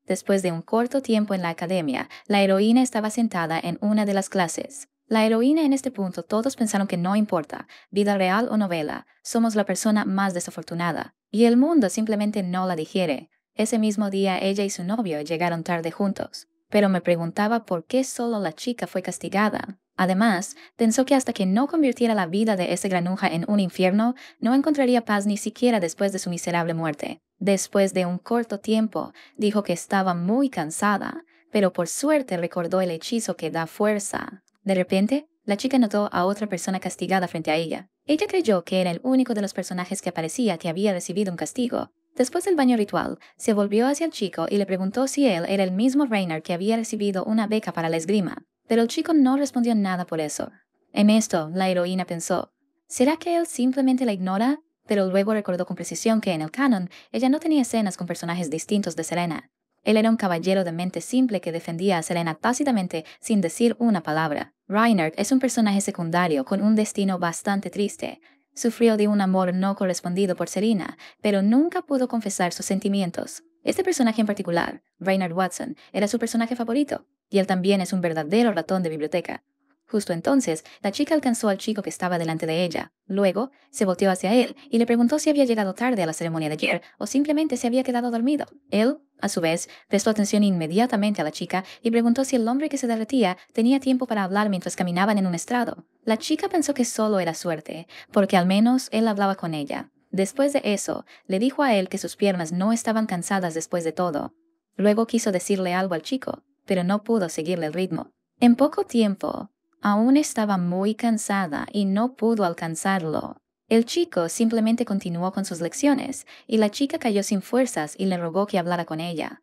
Después de un corto tiempo en la academia, la heroína estaba sentada en una de las clases. La heroína en este punto todos pensaron que no importa, vida real o novela, somos la persona más desafortunada, y el mundo simplemente no la digiere. Ese mismo día ella y su novio llegaron tarde juntos, pero me preguntaba por qué solo la chica fue castigada, Además, pensó que hasta que no convirtiera la vida de ese granuja en un infierno, no encontraría paz ni siquiera después de su miserable muerte. Después de un corto tiempo, dijo que estaba muy cansada, pero por suerte recordó el hechizo que da fuerza. De repente, la chica notó a otra persona castigada frente a ella. Ella creyó que era el único de los personajes que aparecía que había recibido un castigo. Después del baño ritual, se volvió hacia el chico y le preguntó si él era el mismo Reiner que había recibido una beca para la esgrima. Pero el chico no respondió nada por eso. En esto, la heroína pensó, ¿será que él simplemente la ignora? Pero luego recordó con precisión que en el canon ella no tenía escenas con personajes distintos de Serena. Él era un caballero de mente simple que defendía a Serena tácitamente sin decir una palabra. Reinhardt es un personaje secundario con un destino bastante triste. Sufrió de un amor no correspondido por Serena, pero nunca pudo confesar sus sentimientos. Este personaje en particular, Reinhard Watson, era su personaje favorito y él también es un verdadero ratón de biblioteca. Justo entonces, la chica alcanzó al chico que estaba delante de ella. Luego, se volteó hacia él y le preguntó si había llegado tarde a la ceremonia de ayer o simplemente se había quedado dormido. Él, a su vez, prestó atención inmediatamente a la chica y preguntó si el hombre que se derretía tenía tiempo para hablar mientras caminaban en un estrado. La chica pensó que solo era suerte, porque al menos él hablaba con ella. Después de eso, le dijo a él que sus piernas no estaban cansadas después de todo. Luego quiso decirle algo al chico, pero no pudo seguirle el ritmo. En poco tiempo, aún estaba muy cansada y no pudo alcanzarlo. El chico simplemente continuó con sus lecciones y la chica cayó sin fuerzas y le rogó que hablara con ella.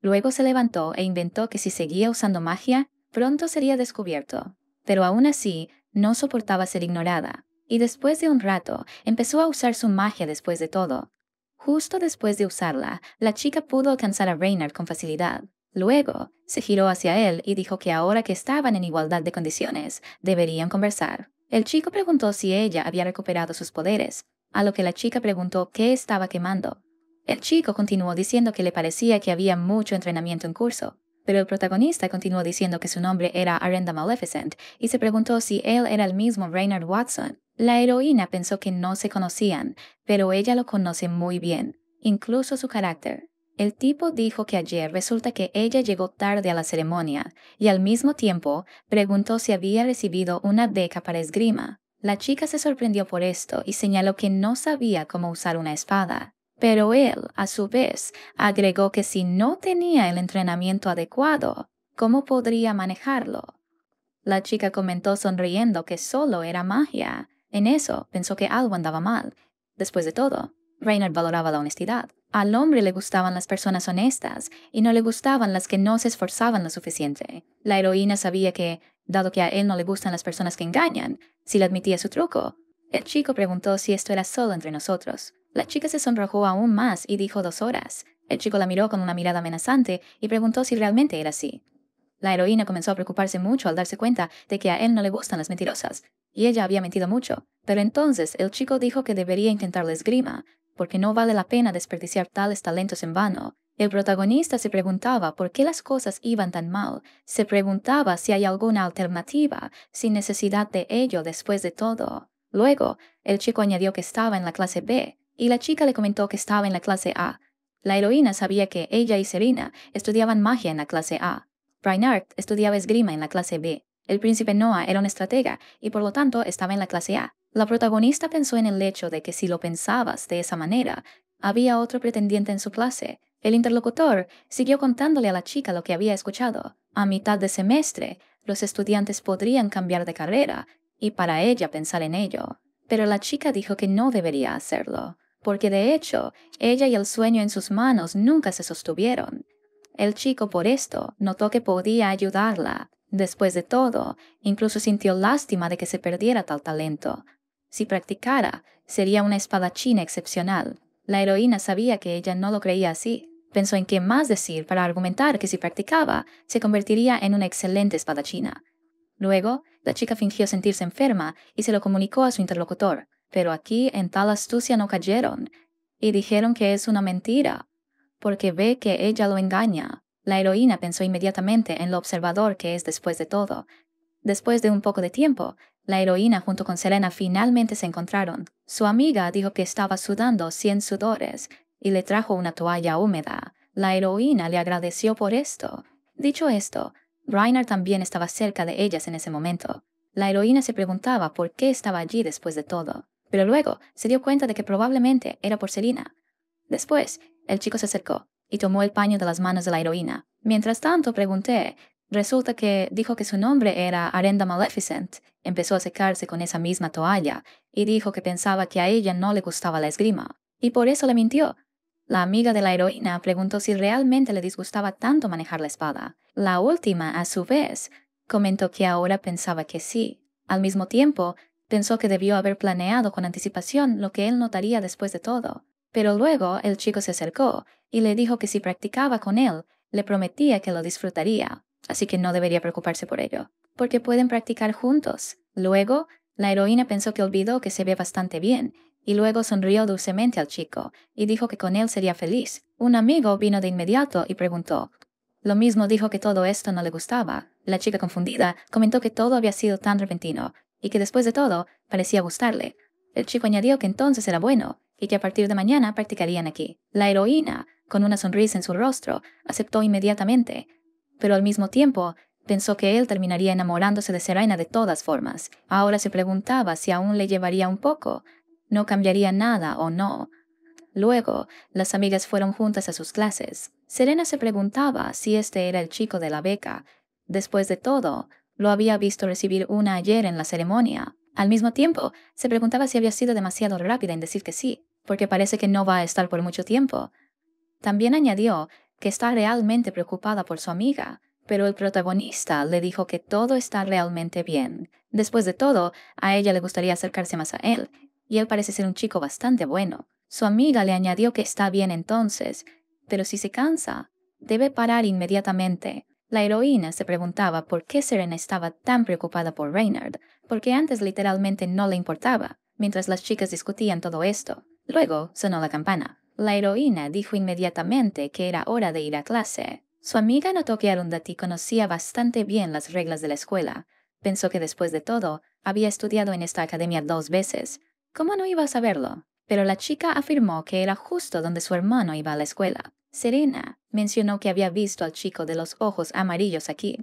Luego se levantó e inventó que si seguía usando magia, pronto sería descubierto. Pero aún así, no soportaba ser ignorada. Y después de un rato, empezó a usar su magia después de todo. Justo después de usarla, la chica pudo alcanzar a Reynard con facilidad. Luego, se giró hacia él y dijo que ahora que estaban en igualdad de condiciones, deberían conversar. El chico preguntó si ella había recuperado sus poderes, a lo que la chica preguntó qué estaba quemando. El chico continuó diciendo que le parecía que había mucho entrenamiento en curso, pero el protagonista continuó diciendo que su nombre era Arenda Maleficent y se preguntó si él era el mismo Reynard Watson. La heroína pensó que no se conocían, pero ella lo conoce muy bien, incluso su carácter. El tipo dijo que ayer resulta que ella llegó tarde a la ceremonia y al mismo tiempo preguntó si había recibido una beca para esgrima. La chica se sorprendió por esto y señaló que no sabía cómo usar una espada. Pero él, a su vez, agregó que si no tenía el entrenamiento adecuado, ¿cómo podría manejarlo? La chica comentó sonriendo que solo era magia. En eso pensó que algo andaba mal. Después de todo, Reynard valoraba la honestidad. Al hombre le gustaban las personas honestas y no le gustaban las que no se esforzaban lo suficiente. La heroína sabía que, dado que a él no le gustan las personas que engañan, si le admitía su truco. El chico preguntó si esto era solo entre nosotros. La chica se sonrojó aún más y dijo dos horas. El chico la miró con una mirada amenazante y preguntó si realmente era así. La heroína comenzó a preocuparse mucho al darse cuenta de que a él no le gustan las mentirosas, y ella había mentido mucho, pero entonces el chico dijo que debería intentar la esgrima, porque no vale la pena desperdiciar tales talentos en vano. El protagonista se preguntaba por qué las cosas iban tan mal, se preguntaba si hay alguna alternativa, sin necesidad de ello después de todo. Luego, el chico añadió que estaba en la clase B, y la chica le comentó que estaba en la clase A. La heroína sabía que ella y Serena estudiaban magia en la clase A. Reinhardt estudiaba esgrima en la clase B. El príncipe Noah era un estratega y por lo tanto estaba en la clase A. La protagonista pensó en el hecho de que si lo pensabas de esa manera, había otro pretendiente en su clase. El interlocutor siguió contándole a la chica lo que había escuchado. A mitad de semestre, los estudiantes podrían cambiar de carrera y para ella pensar en ello. Pero la chica dijo que no debería hacerlo, porque de hecho, ella y el sueño en sus manos nunca se sostuvieron. El chico por esto notó que podía ayudarla. Después de todo, incluso sintió lástima de que se perdiera tal talento, si practicara, sería una espadachina excepcional. La heroína sabía que ella no lo creía así. Pensó en qué más decir para argumentar que si practicaba, se convertiría en una excelente espadachina. Luego, la chica fingió sentirse enferma y se lo comunicó a su interlocutor, pero aquí en tal astucia no cayeron, y dijeron que es una mentira, porque ve que ella lo engaña. La heroína pensó inmediatamente en lo observador que es después de todo. Después de un poco de tiempo, la heroína junto con Selena finalmente se encontraron. Su amiga dijo que estaba sudando cien sudores y le trajo una toalla húmeda. La heroína le agradeció por esto. Dicho esto, Reiner también estaba cerca de ellas en ese momento. La heroína se preguntaba por qué estaba allí después de todo, pero luego se dio cuenta de que probablemente era por Selena. Después, el chico se acercó y tomó el paño de las manos de la heroína. Mientras tanto, pregunté. Resulta que dijo que su nombre era Arenda Maleficent Empezó a secarse con esa misma toalla y dijo que pensaba que a ella no le gustaba la esgrima, y por eso le mintió. La amiga de la heroína preguntó si realmente le disgustaba tanto manejar la espada. La última, a su vez, comentó que ahora pensaba que sí. Al mismo tiempo, pensó que debió haber planeado con anticipación lo que él notaría después de todo. Pero luego el chico se acercó y le dijo que si practicaba con él, le prometía que lo disfrutaría, así que no debería preocuparse por ello porque pueden practicar juntos. Luego, la heroína pensó que olvidó que se ve bastante bien, y luego sonrió dulcemente al chico, y dijo que con él sería feliz. Un amigo vino de inmediato y preguntó. Lo mismo dijo que todo esto no le gustaba. La chica confundida comentó que todo había sido tan repentino, y que después de todo, parecía gustarle. El chico añadió que entonces era bueno, y que a partir de mañana practicarían aquí. La heroína, con una sonrisa en su rostro, aceptó inmediatamente, pero al mismo tiempo Pensó que él terminaría enamorándose de Serena de todas formas. Ahora se preguntaba si aún le llevaría un poco. No cambiaría nada o no. Luego, las amigas fueron juntas a sus clases. Serena se preguntaba si este era el chico de la beca. Después de todo, lo había visto recibir una ayer en la ceremonia. Al mismo tiempo, se preguntaba si había sido demasiado rápida en decir que sí, porque parece que no va a estar por mucho tiempo. También añadió que está realmente preocupada por su amiga, pero el protagonista le dijo que todo está realmente bien. Después de todo, a ella le gustaría acercarse más a él, y él parece ser un chico bastante bueno. Su amiga le añadió que está bien entonces, pero si se cansa, debe parar inmediatamente. La heroína se preguntaba por qué Serena estaba tan preocupada por Reynard, porque antes literalmente no le importaba, mientras las chicas discutían todo esto. Luego sonó la campana. La heroína dijo inmediatamente que era hora de ir a clase. Su amiga notó que Arundati conocía bastante bien las reglas de la escuela. Pensó que después de todo, había estudiado en esta academia dos veces. ¿Cómo no iba a saberlo? Pero la chica afirmó que era justo donde su hermano iba a la escuela. Serena mencionó que había visto al chico de los ojos amarillos aquí.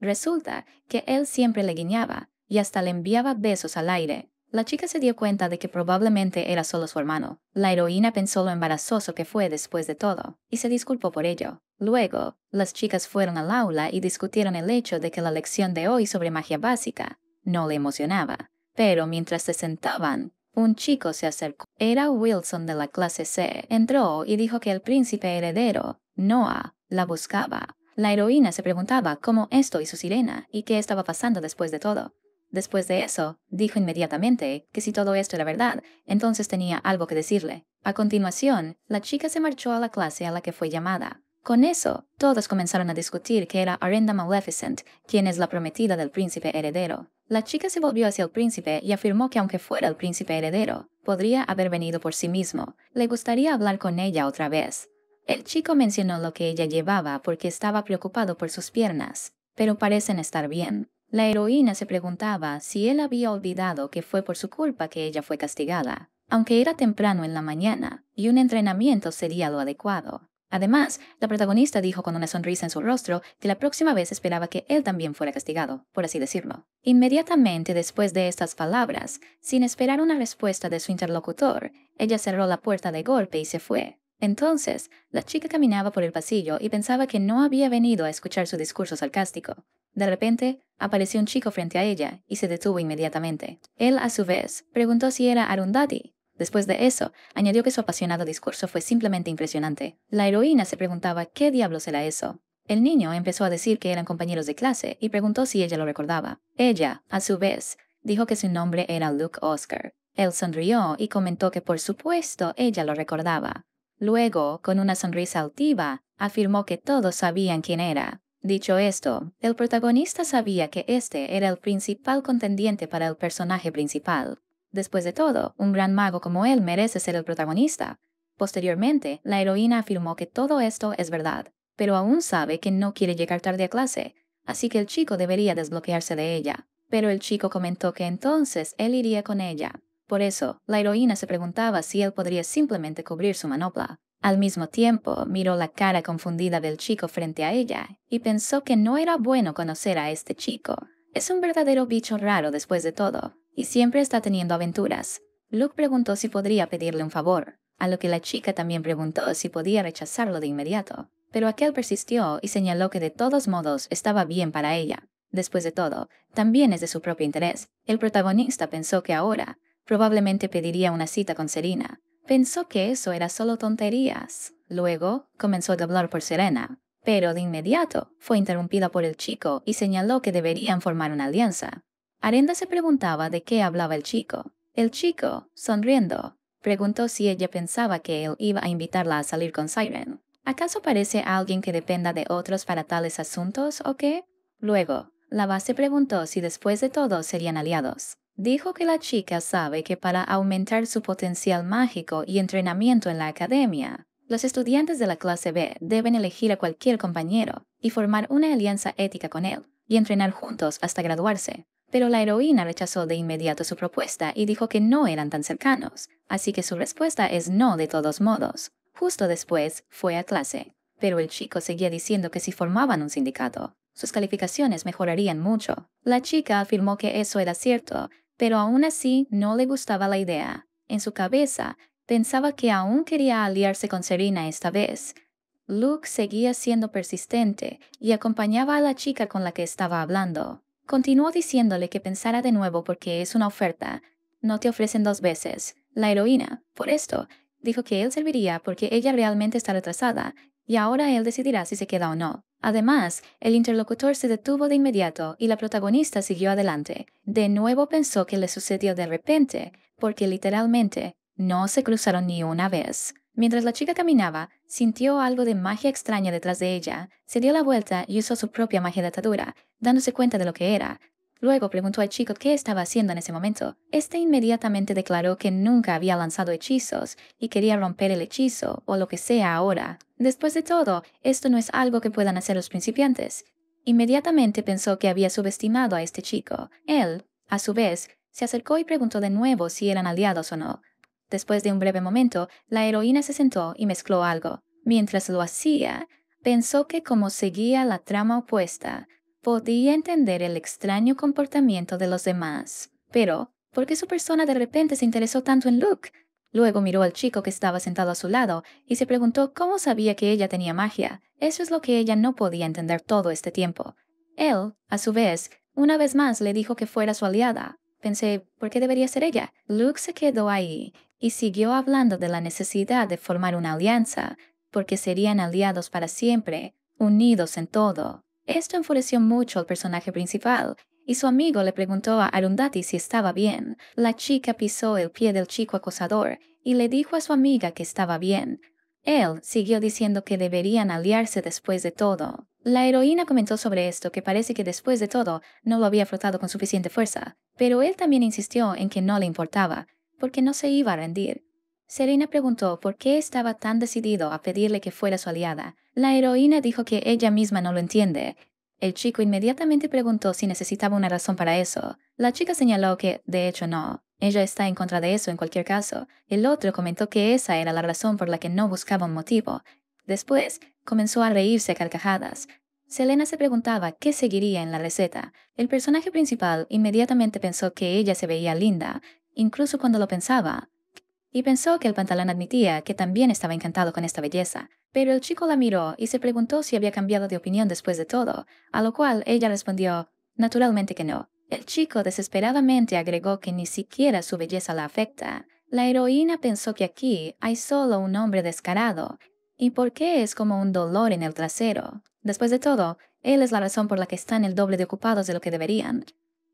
Resulta que él siempre le guiñaba y hasta le enviaba besos al aire. La chica se dio cuenta de que probablemente era solo su hermano. La heroína pensó lo embarazoso que fue después de todo, y se disculpó por ello. Luego, las chicas fueron al aula y discutieron el hecho de que la lección de hoy sobre magia básica no le emocionaba. Pero mientras se sentaban, un chico se acercó. Era Wilson de la clase C. Entró y dijo que el príncipe heredero, Noah, la buscaba. La heroína se preguntaba cómo esto y su Sirena y qué estaba pasando después de todo. Después de eso, dijo inmediatamente que si todo esto era verdad, entonces tenía algo que decirle. A continuación, la chica se marchó a la clase a la que fue llamada. Con eso, todos comenzaron a discutir que era Arenda Maleficent, quien es la prometida del príncipe heredero. La chica se volvió hacia el príncipe y afirmó que aunque fuera el príncipe heredero, podría haber venido por sí mismo. Le gustaría hablar con ella otra vez. El chico mencionó lo que ella llevaba porque estaba preocupado por sus piernas, pero parecen estar bien. La heroína se preguntaba si él había olvidado que fue por su culpa que ella fue castigada, aunque era temprano en la mañana y un entrenamiento sería lo adecuado. Además, la protagonista dijo con una sonrisa en su rostro que la próxima vez esperaba que él también fuera castigado, por así decirlo. Inmediatamente después de estas palabras, sin esperar una respuesta de su interlocutor, ella cerró la puerta de golpe y se fue. Entonces, la chica caminaba por el pasillo y pensaba que no había venido a escuchar su discurso sarcástico, de repente, apareció un chico frente a ella y se detuvo inmediatamente. Él, a su vez, preguntó si era Arundhati. Después de eso, añadió que su apasionado discurso fue simplemente impresionante. La heroína se preguntaba qué diablos era eso. El niño empezó a decir que eran compañeros de clase y preguntó si ella lo recordaba. Ella, a su vez, dijo que su nombre era Luke Oscar. Él sonrió y comentó que por supuesto ella lo recordaba. Luego, con una sonrisa altiva, afirmó que todos sabían quién era. Dicho esto, el protagonista sabía que este era el principal contendiente para el personaje principal. Después de todo, un gran mago como él merece ser el protagonista. Posteriormente, la heroína afirmó que todo esto es verdad, pero aún sabe que no quiere llegar tarde a clase, así que el chico debería desbloquearse de ella. Pero el chico comentó que entonces él iría con ella. Por eso, la heroína se preguntaba si él podría simplemente cubrir su manopla. Al mismo tiempo, miró la cara confundida del chico frente a ella y pensó que no era bueno conocer a este chico. Es un verdadero bicho raro después de todo, y siempre está teniendo aventuras. Luke preguntó si podría pedirle un favor, a lo que la chica también preguntó si podía rechazarlo de inmediato, pero aquel persistió y señaló que de todos modos estaba bien para ella. Después de todo, también es de su propio interés. El protagonista pensó que ahora probablemente pediría una cita con Serena, Pensó que eso era solo tonterías. Luego comenzó a hablar por Serena, pero de inmediato fue interrumpida por el chico y señaló que deberían formar una alianza. Arenda se preguntaba de qué hablaba el chico. El chico, sonriendo, preguntó si ella pensaba que él iba a invitarla a salir con Siren. ¿Acaso parece alguien que dependa de otros para tales asuntos o qué? Luego, la base preguntó si después de todo serían aliados. Dijo que la chica sabe que para aumentar su potencial mágico y entrenamiento en la academia, los estudiantes de la clase B deben elegir a cualquier compañero y formar una alianza ética con él y entrenar juntos hasta graduarse. Pero la heroína rechazó de inmediato su propuesta y dijo que no eran tan cercanos, así que su respuesta es no de todos modos. Justo después fue a clase, pero el chico seguía diciendo que si formaban un sindicato, sus calificaciones mejorarían mucho. La chica afirmó que eso era cierto, pero aún así no le gustaba la idea. En su cabeza, pensaba que aún quería aliarse con Serena esta vez. Luke seguía siendo persistente y acompañaba a la chica con la que estaba hablando. Continuó diciéndole que pensara de nuevo porque es una oferta. No te ofrecen dos veces. La heroína, por esto, dijo que él serviría porque ella realmente está retrasada y ahora él decidirá si se queda o no. Además, el interlocutor se detuvo de inmediato y la protagonista siguió adelante. De nuevo pensó que le sucedió de repente, porque literalmente no se cruzaron ni una vez. Mientras la chica caminaba, sintió algo de magia extraña detrás de ella, se dio la vuelta y usó su propia magia de atadura, dándose cuenta de lo que era. Luego preguntó al chico qué estaba haciendo en ese momento. Este inmediatamente declaró que nunca había lanzado hechizos y quería romper el hechizo o lo que sea ahora, Después de todo, esto no es algo que puedan hacer los principiantes. Inmediatamente pensó que había subestimado a este chico. Él, a su vez, se acercó y preguntó de nuevo si eran aliados o no. Después de un breve momento, la heroína se sentó y mezcló algo. Mientras lo hacía, pensó que como seguía la trama opuesta, podía entender el extraño comportamiento de los demás. Pero, ¿por qué su persona de repente se interesó tanto en Luke? Luego miró al chico que estaba sentado a su lado y se preguntó cómo sabía que ella tenía magia. Eso es lo que ella no podía entender todo este tiempo. Él, a su vez, una vez más le dijo que fuera su aliada. Pensé, ¿por qué debería ser ella? Luke se quedó ahí y siguió hablando de la necesidad de formar una alianza, porque serían aliados para siempre, unidos en todo. Esto enfureció mucho al personaje principal, y su amigo le preguntó a Arundati si estaba bien. La chica pisó el pie del chico acosador y le dijo a su amiga que estaba bien. Él siguió diciendo que deberían aliarse después de todo. La heroína comentó sobre esto que parece que después de todo no lo había frotado con suficiente fuerza, pero él también insistió en que no le importaba, porque no se iba a rendir. Serena preguntó por qué estaba tan decidido a pedirle que fuera su aliada. La heroína dijo que ella misma no lo entiende el chico inmediatamente preguntó si necesitaba una razón para eso. La chica señaló que, de hecho, no. Ella está en contra de eso en cualquier caso. El otro comentó que esa era la razón por la que no buscaba un motivo. Después, comenzó a reírse a carcajadas. Selena se preguntaba qué seguiría en la receta. El personaje principal inmediatamente pensó que ella se veía linda, incluso cuando lo pensaba, y pensó que el pantalón admitía que también estaba encantado con esta belleza. Pero el chico la miró y se preguntó si había cambiado de opinión después de todo, a lo cual ella respondió, naturalmente que no. El chico desesperadamente agregó que ni siquiera su belleza la afecta. La heroína pensó que aquí hay solo un hombre descarado, y por qué es como un dolor en el trasero. Después de todo, él es la razón por la que están el doble de ocupados de lo que deberían.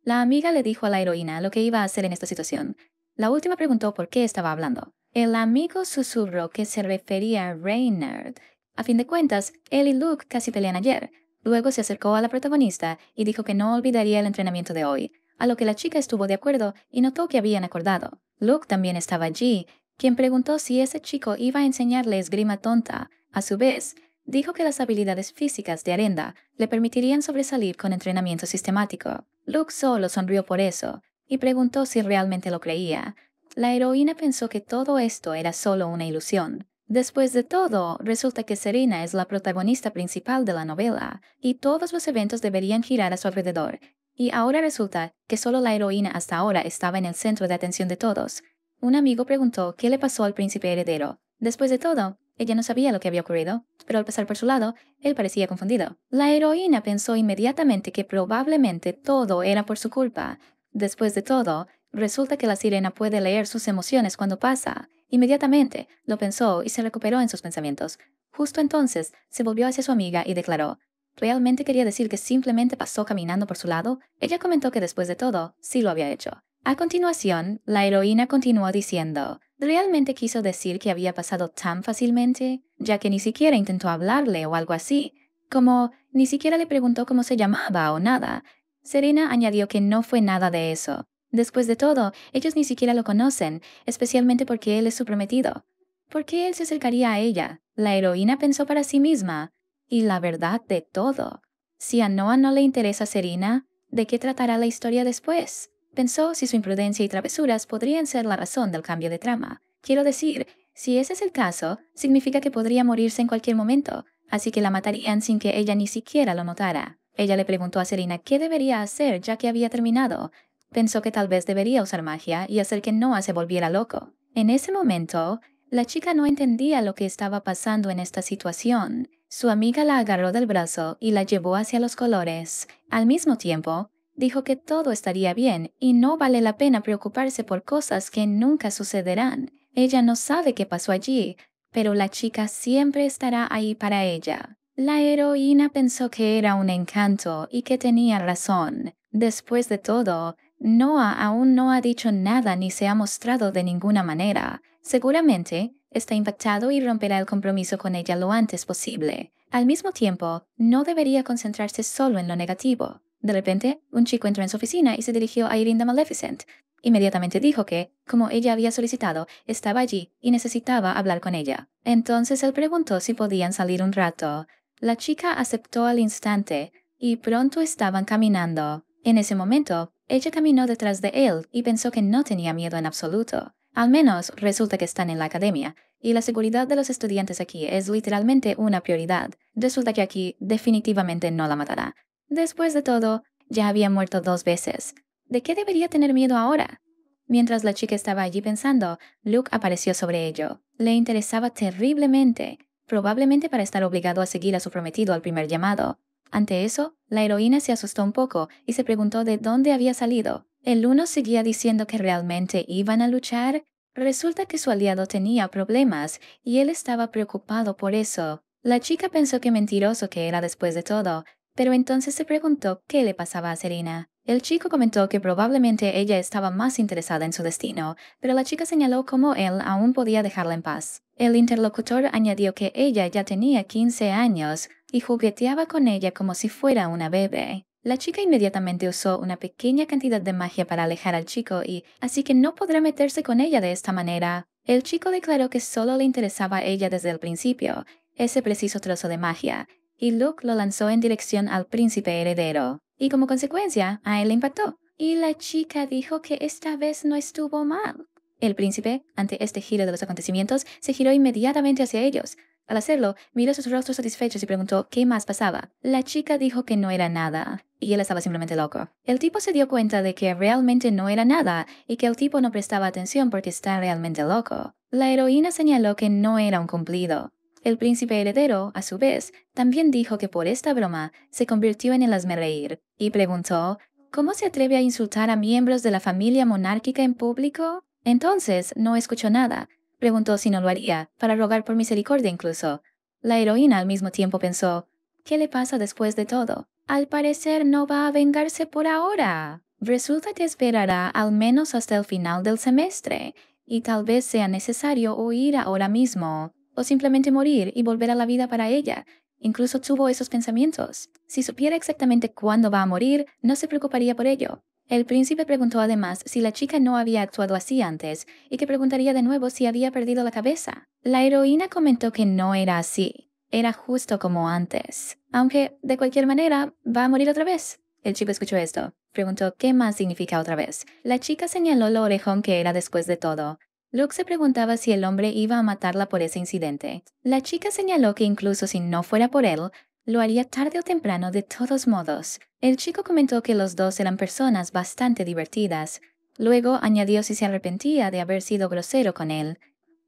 La amiga le dijo a la heroína lo que iba a hacer en esta situación. La última preguntó por qué estaba hablando. El amigo susurró que se refería a Reynard. A fin de cuentas, él y Luke casi pelean ayer. Luego se acercó a la protagonista y dijo que no olvidaría el entrenamiento de hoy, a lo que la chica estuvo de acuerdo y notó que habían acordado. Luke también estaba allí, quien preguntó si ese chico iba a enseñarle esgrima tonta. A su vez, dijo que las habilidades físicas de Arenda le permitirían sobresalir con entrenamiento sistemático. Luke solo sonrió por eso y preguntó si realmente lo creía, la heroína pensó que todo esto era solo una ilusión. Después de todo, resulta que Serena es la protagonista principal de la novela, y todos los eventos deberían girar a su alrededor, y ahora resulta que solo la heroína hasta ahora estaba en el centro de atención de todos. Un amigo preguntó qué le pasó al príncipe heredero. Después de todo, ella no sabía lo que había ocurrido, pero al pasar por su lado, él parecía confundido. La heroína pensó inmediatamente que probablemente todo era por su culpa. Después de todo, Resulta que la sirena puede leer sus emociones cuando pasa. Inmediatamente lo pensó y se recuperó en sus pensamientos. Justo entonces se volvió hacia su amiga y declaró, ¿Realmente quería decir que simplemente pasó caminando por su lado? Ella comentó que después de todo, sí lo había hecho. A continuación, la heroína continuó diciendo, ¿realmente quiso decir que había pasado tan fácilmente? Ya que ni siquiera intentó hablarle o algo así, como ni siquiera le preguntó cómo se llamaba o nada. Serena añadió que no fue nada de eso, Después de todo, ellos ni siquiera lo conocen, especialmente porque él es su prometido. ¿Por qué él se acercaría a ella? La heroína pensó para sí misma. Y la verdad de todo. Si a Noah no le interesa Serena, ¿de qué tratará la historia después? Pensó si su imprudencia y travesuras podrían ser la razón del cambio de trama. Quiero decir, si ese es el caso, significa que podría morirse en cualquier momento, así que la matarían sin que ella ni siquiera lo notara. Ella le preguntó a Serena qué debería hacer ya que había terminado, pensó que tal vez debería usar magia y hacer que Noah se volviera loco. En ese momento, la chica no entendía lo que estaba pasando en esta situación. Su amiga la agarró del brazo y la llevó hacia los colores. Al mismo tiempo, dijo que todo estaría bien y no vale la pena preocuparse por cosas que nunca sucederán. Ella no sabe qué pasó allí, pero la chica siempre estará ahí para ella. La heroína pensó que era un encanto y que tenía razón. Después de todo, Noah aún no ha dicho nada ni se ha mostrado de ninguna manera. Seguramente está impactado y romperá el compromiso con ella lo antes posible. Al mismo tiempo, no debería concentrarse solo en lo negativo. De repente, un chico entró en su oficina y se dirigió a Irinda Maleficent. Inmediatamente dijo que, como ella había solicitado, estaba allí y necesitaba hablar con ella. Entonces él preguntó si podían salir un rato. La chica aceptó al instante y pronto estaban caminando. En ese momento, ella caminó detrás de él y pensó que no tenía miedo en absoluto. Al menos resulta que están en la academia, y la seguridad de los estudiantes aquí es literalmente una prioridad. Resulta que aquí definitivamente no la matará. Después de todo, ya había muerto dos veces. ¿De qué debería tener miedo ahora? Mientras la chica estaba allí pensando, Luke apareció sobre ello. Le interesaba terriblemente, probablemente para estar obligado a seguir a su prometido al primer llamado. Ante eso, la heroína se asustó un poco y se preguntó de dónde había salido. El uno seguía diciendo que realmente iban a luchar. Resulta que su aliado tenía problemas y él estaba preocupado por eso. La chica pensó que mentiroso que era después de todo, pero entonces se preguntó qué le pasaba a Serena. El chico comentó que probablemente ella estaba más interesada en su destino, pero la chica señaló cómo él aún podía dejarla en paz. El interlocutor añadió que ella ya tenía 15 años y jugueteaba con ella como si fuera una bebé. La chica inmediatamente usó una pequeña cantidad de magia para alejar al chico y así que no podrá meterse con ella de esta manera. El chico declaró que solo le interesaba a ella desde el principio, ese preciso trozo de magia, y Luke lo lanzó en dirección al príncipe heredero. Y como consecuencia, a él le impactó. Y la chica dijo que esta vez no estuvo mal. El príncipe, ante este giro de los acontecimientos, se giró inmediatamente hacia ellos. Al hacerlo, miró sus rostros satisfechos y preguntó qué más pasaba. La chica dijo que no era nada, y él estaba simplemente loco. El tipo se dio cuenta de que realmente no era nada, y que el tipo no prestaba atención porque está realmente loco. La heroína señaló que no era un cumplido, el príncipe heredero, a su vez, también dijo que por esta broma se convirtió en el asmerreír y preguntó, ¿Cómo se atreve a insultar a miembros de la familia monárquica en público? Entonces no escuchó nada. Preguntó si no lo haría, para rogar por misericordia incluso. La heroína al mismo tiempo pensó, ¿qué le pasa después de todo? Al parecer no va a vengarse por ahora. Resulta que esperará al menos hasta el final del semestre, y tal vez sea necesario huir ahora mismo o simplemente morir y volver a la vida para ella. Incluso tuvo esos pensamientos. Si supiera exactamente cuándo va a morir, no se preocuparía por ello. El príncipe preguntó además si la chica no había actuado así antes y que preguntaría de nuevo si había perdido la cabeza. La heroína comentó que no era así, era justo como antes. Aunque, de cualquier manera, va a morir otra vez. El chico escuchó esto. Preguntó qué más significa otra vez. La chica señaló lo orejón que era después de todo. Luke se preguntaba si el hombre iba a matarla por ese incidente. La chica señaló que incluso si no fuera por él, lo haría tarde o temprano de todos modos. El chico comentó que los dos eran personas bastante divertidas. Luego añadió si se arrepentía de haber sido grosero con él.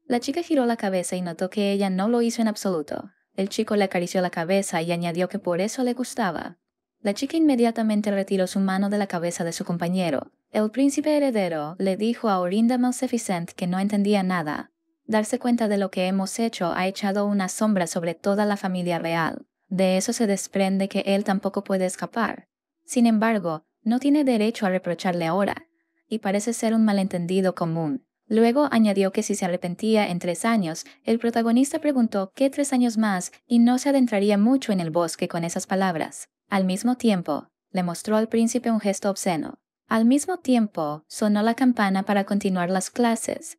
La chica giró la cabeza y notó que ella no lo hizo en absoluto. El chico le acarició la cabeza y añadió que por eso le gustaba. La chica inmediatamente retiró su mano de la cabeza de su compañero. El príncipe heredero le dijo a Orinda Malseficent que no entendía nada. Darse cuenta de lo que hemos hecho ha echado una sombra sobre toda la familia real. De eso se desprende que él tampoco puede escapar. Sin embargo, no tiene derecho a reprocharle ahora. Y parece ser un malentendido común. Luego añadió que si se arrepentía en tres años, el protagonista preguntó qué tres años más y no se adentraría mucho en el bosque con esas palabras. Al mismo tiempo, le mostró al príncipe un gesto obsceno. Al mismo tiempo, sonó la campana para continuar las clases.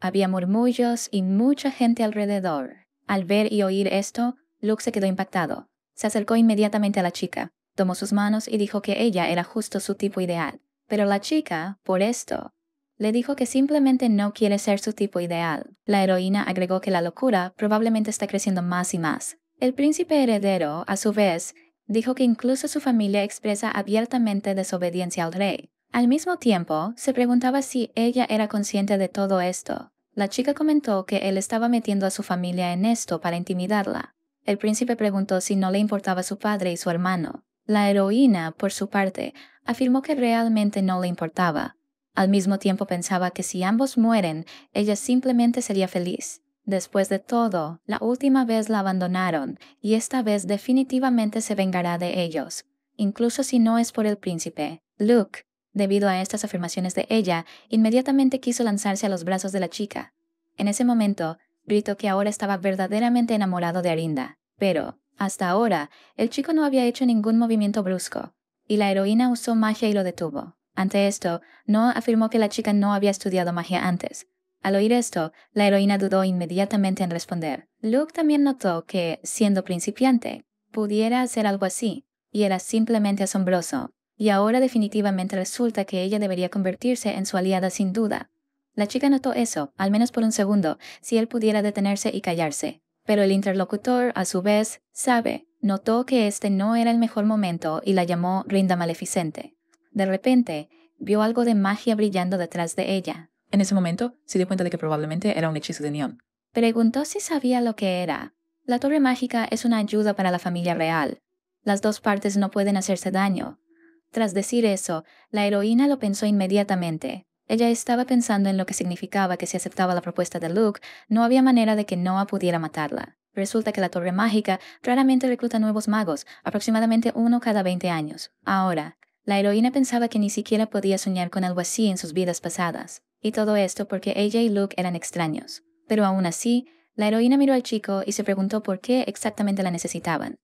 Había murmullos y mucha gente alrededor. Al ver y oír esto, Luke se quedó impactado. Se acercó inmediatamente a la chica, tomó sus manos y dijo que ella era justo su tipo ideal. Pero la chica, por esto, le dijo que simplemente no quiere ser su tipo ideal. La heroína agregó que la locura probablemente está creciendo más y más. El príncipe heredero, a su vez, dijo que incluso su familia expresa abiertamente desobediencia al rey. Al mismo tiempo, se preguntaba si ella era consciente de todo esto. La chica comentó que él estaba metiendo a su familia en esto para intimidarla. El príncipe preguntó si no le importaba su padre y su hermano. La heroína, por su parte, afirmó que realmente no le importaba. Al mismo tiempo pensaba que si ambos mueren, ella simplemente sería feliz. Después de todo, la última vez la abandonaron, y esta vez definitivamente se vengará de ellos, incluso si no es por el príncipe. Luke, debido a estas afirmaciones de ella, inmediatamente quiso lanzarse a los brazos de la chica. En ese momento, gritó que ahora estaba verdaderamente enamorado de Arinda, pero, hasta ahora, el chico no había hecho ningún movimiento brusco, y la heroína usó magia y lo detuvo. Ante esto, Noah afirmó que la chica no había estudiado magia antes, al oír esto, la heroína dudó inmediatamente en responder. Luke también notó que, siendo principiante, pudiera hacer algo así, y era simplemente asombroso, y ahora definitivamente resulta que ella debería convertirse en su aliada sin duda. La chica notó eso, al menos por un segundo, si él pudiera detenerse y callarse. Pero el interlocutor, a su vez, sabe, notó que este no era el mejor momento y la llamó Rinda Maleficente. De repente, vio algo de magia brillando detrás de ella. En ese momento, se dio cuenta de que probablemente era un hechizo de nión. Preguntó si sabía lo que era. La torre mágica es una ayuda para la familia real. Las dos partes no pueden hacerse daño. Tras decir eso, la heroína lo pensó inmediatamente. Ella estaba pensando en lo que significaba que si aceptaba la propuesta de Luke, no había manera de que Noah pudiera matarla. Resulta que la Torre Mágica raramente recluta nuevos magos, aproximadamente uno cada 20 años. Ahora, la heroína pensaba que ni siquiera podía soñar con algo así en sus vidas pasadas y todo esto porque ella y Luke eran extraños. Pero aún así, la heroína miró al chico y se preguntó por qué exactamente la necesitaban.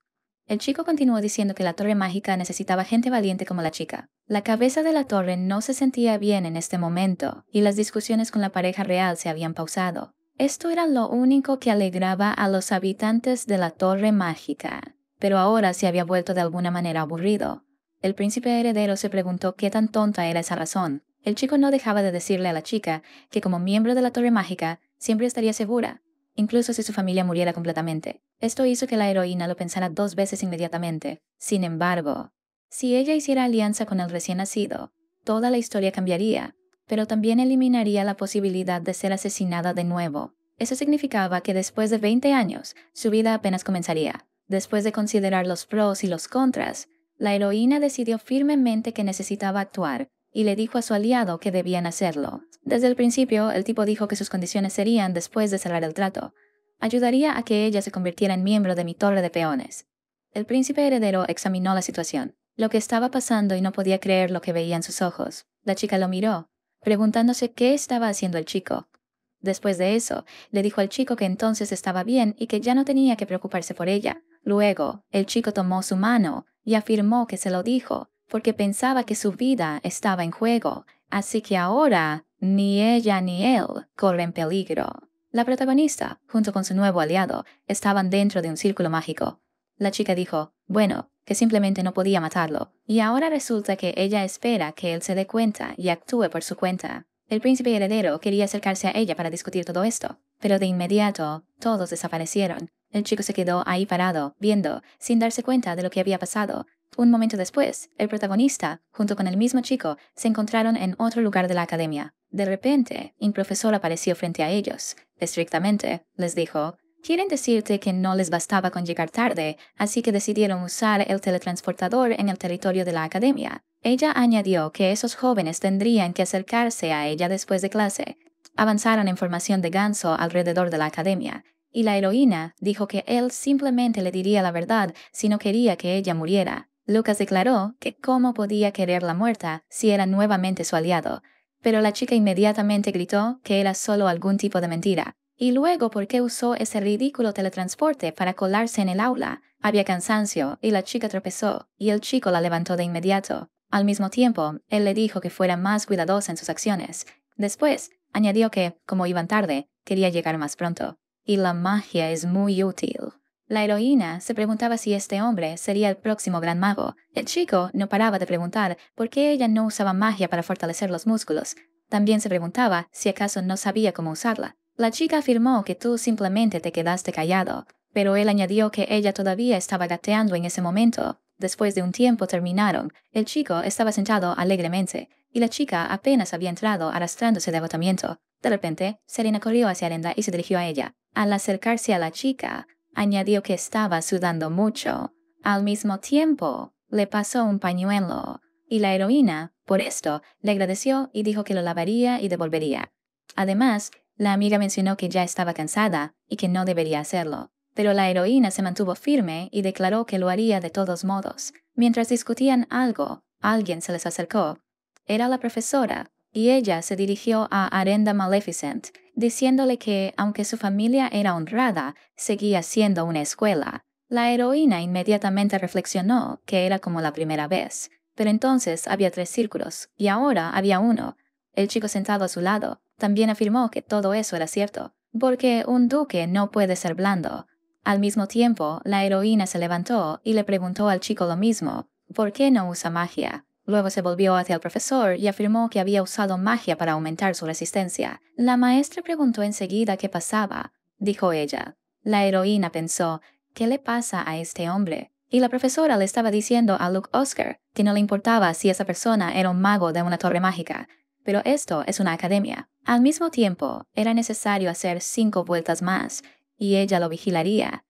El chico continuó diciendo que la torre mágica necesitaba gente valiente como la chica. La cabeza de la torre no se sentía bien en este momento, y las discusiones con la pareja real se habían pausado. Esto era lo único que alegraba a los habitantes de la torre mágica, pero ahora se había vuelto de alguna manera aburrido. El príncipe heredero se preguntó qué tan tonta era esa razón, el chico no dejaba de decirle a la chica que como miembro de la Torre Mágica siempre estaría segura, incluso si su familia muriera completamente. Esto hizo que la heroína lo pensara dos veces inmediatamente. Sin embargo, si ella hiciera alianza con el recién nacido, toda la historia cambiaría, pero también eliminaría la posibilidad de ser asesinada de nuevo. Eso significaba que después de 20 años, su vida apenas comenzaría. Después de considerar los pros y los contras, la heroína decidió firmemente que necesitaba actuar y le dijo a su aliado que debían hacerlo. Desde el principio, el tipo dijo que sus condiciones serían después de cerrar el trato. Ayudaría a que ella se convirtiera en miembro de mi torre de peones. El príncipe heredero examinó la situación, lo que estaba pasando y no podía creer lo que veía en sus ojos. La chica lo miró, preguntándose qué estaba haciendo el chico. Después de eso, le dijo al chico que entonces estaba bien y que ya no tenía que preocuparse por ella. Luego, el chico tomó su mano y afirmó que se lo dijo, porque pensaba que su vida estaba en juego, así que ahora ni ella ni él corren peligro. La protagonista, junto con su nuevo aliado, estaban dentro de un círculo mágico. La chica dijo, bueno, que simplemente no podía matarlo, y ahora resulta que ella espera que él se dé cuenta y actúe por su cuenta. El príncipe heredero quería acercarse a ella para discutir todo esto, pero de inmediato todos desaparecieron. El chico se quedó ahí parado, viendo, sin darse cuenta de lo que había pasado, un momento después, el protagonista, junto con el mismo chico, se encontraron en otro lugar de la academia. De repente, un profesor apareció frente a ellos. Estrictamente, les dijo, Quieren decirte que no les bastaba con llegar tarde, así que decidieron usar el teletransportador en el territorio de la academia. Ella añadió que esos jóvenes tendrían que acercarse a ella después de clase. Avanzaron en formación de ganso alrededor de la academia, y la heroína dijo que él simplemente le diría la verdad si no quería que ella muriera. Lucas declaró que cómo podía quererla muerta si era nuevamente su aliado, pero la chica inmediatamente gritó que era solo algún tipo de mentira. Y luego, ¿por qué usó ese ridículo teletransporte para colarse en el aula? Había cansancio y la chica tropezó, y el chico la levantó de inmediato. Al mismo tiempo, él le dijo que fuera más cuidadosa en sus acciones. Después, añadió que, como iban tarde, quería llegar más pronto. Y la magia es muy útil. La heroína se preguntaba si este hombre sería el próximo gran mago. El chico no paraba de preguntar por qué ella no usaba magia para fortalecer los músculos. También se preguntaba si acaso no sabía cómo usarla. La chica afirmó que tú simplemente te quedaste callado, pero él añadió que ella todavía estaba gateando en ese momento. Después de un tiempo terminaron. El chico estaba sentado alegremente, y la chica apenas había entrado arrastrándose de agotamiento. De repente, Serena corrió hacia Arenda y se dirigió a ella. Al acercarse a la chica, Añadió que estaba sudando mucho. Al mismo tiempo, le pasó un pañuelo, y la heroína, por esto, le agradeció y dijo que lo lavaría y devolvería. Además, la amiga mencionó que ya estaba cansada y que no debería hacerlo, pero la heroína se mantuvo firme y declaró que lo haría de todos modos. Mientras discutían algo, alguien se les acercó. Era la profesora, y ella se dirigió a Arenda Maleficent, diciéndole que, aunque su familia era honrada, seguía siendo una escuela. La heroína inmediatamente reflexionó que era como la primera vez, pero entonces había tres círculos, y ahora había uno. El chico sentado a su lado también afirmó que todo eso era cierto, porque un duque no puede ser blando. Al mismo tiempo, la heroína se levantó y le preguntó al chico lo mismo, ¿por qué no usa magia? Luego se volvió hacia el profesor y afirmó que había usado magia para aumentar su resistencia. La maestra preguntó enseguida qué pasaba, dijo ella. La heroína pensó, ¿qué le pasa a este hombre? Y la profesora le estaba diciendo a Luke Oscar que no le importaba si esa persona era un mago de una torre mágica, pero esto es una academia. Al mismo tiempo, era necesario hacer cinco vueltas más, y ella lo vigilaría.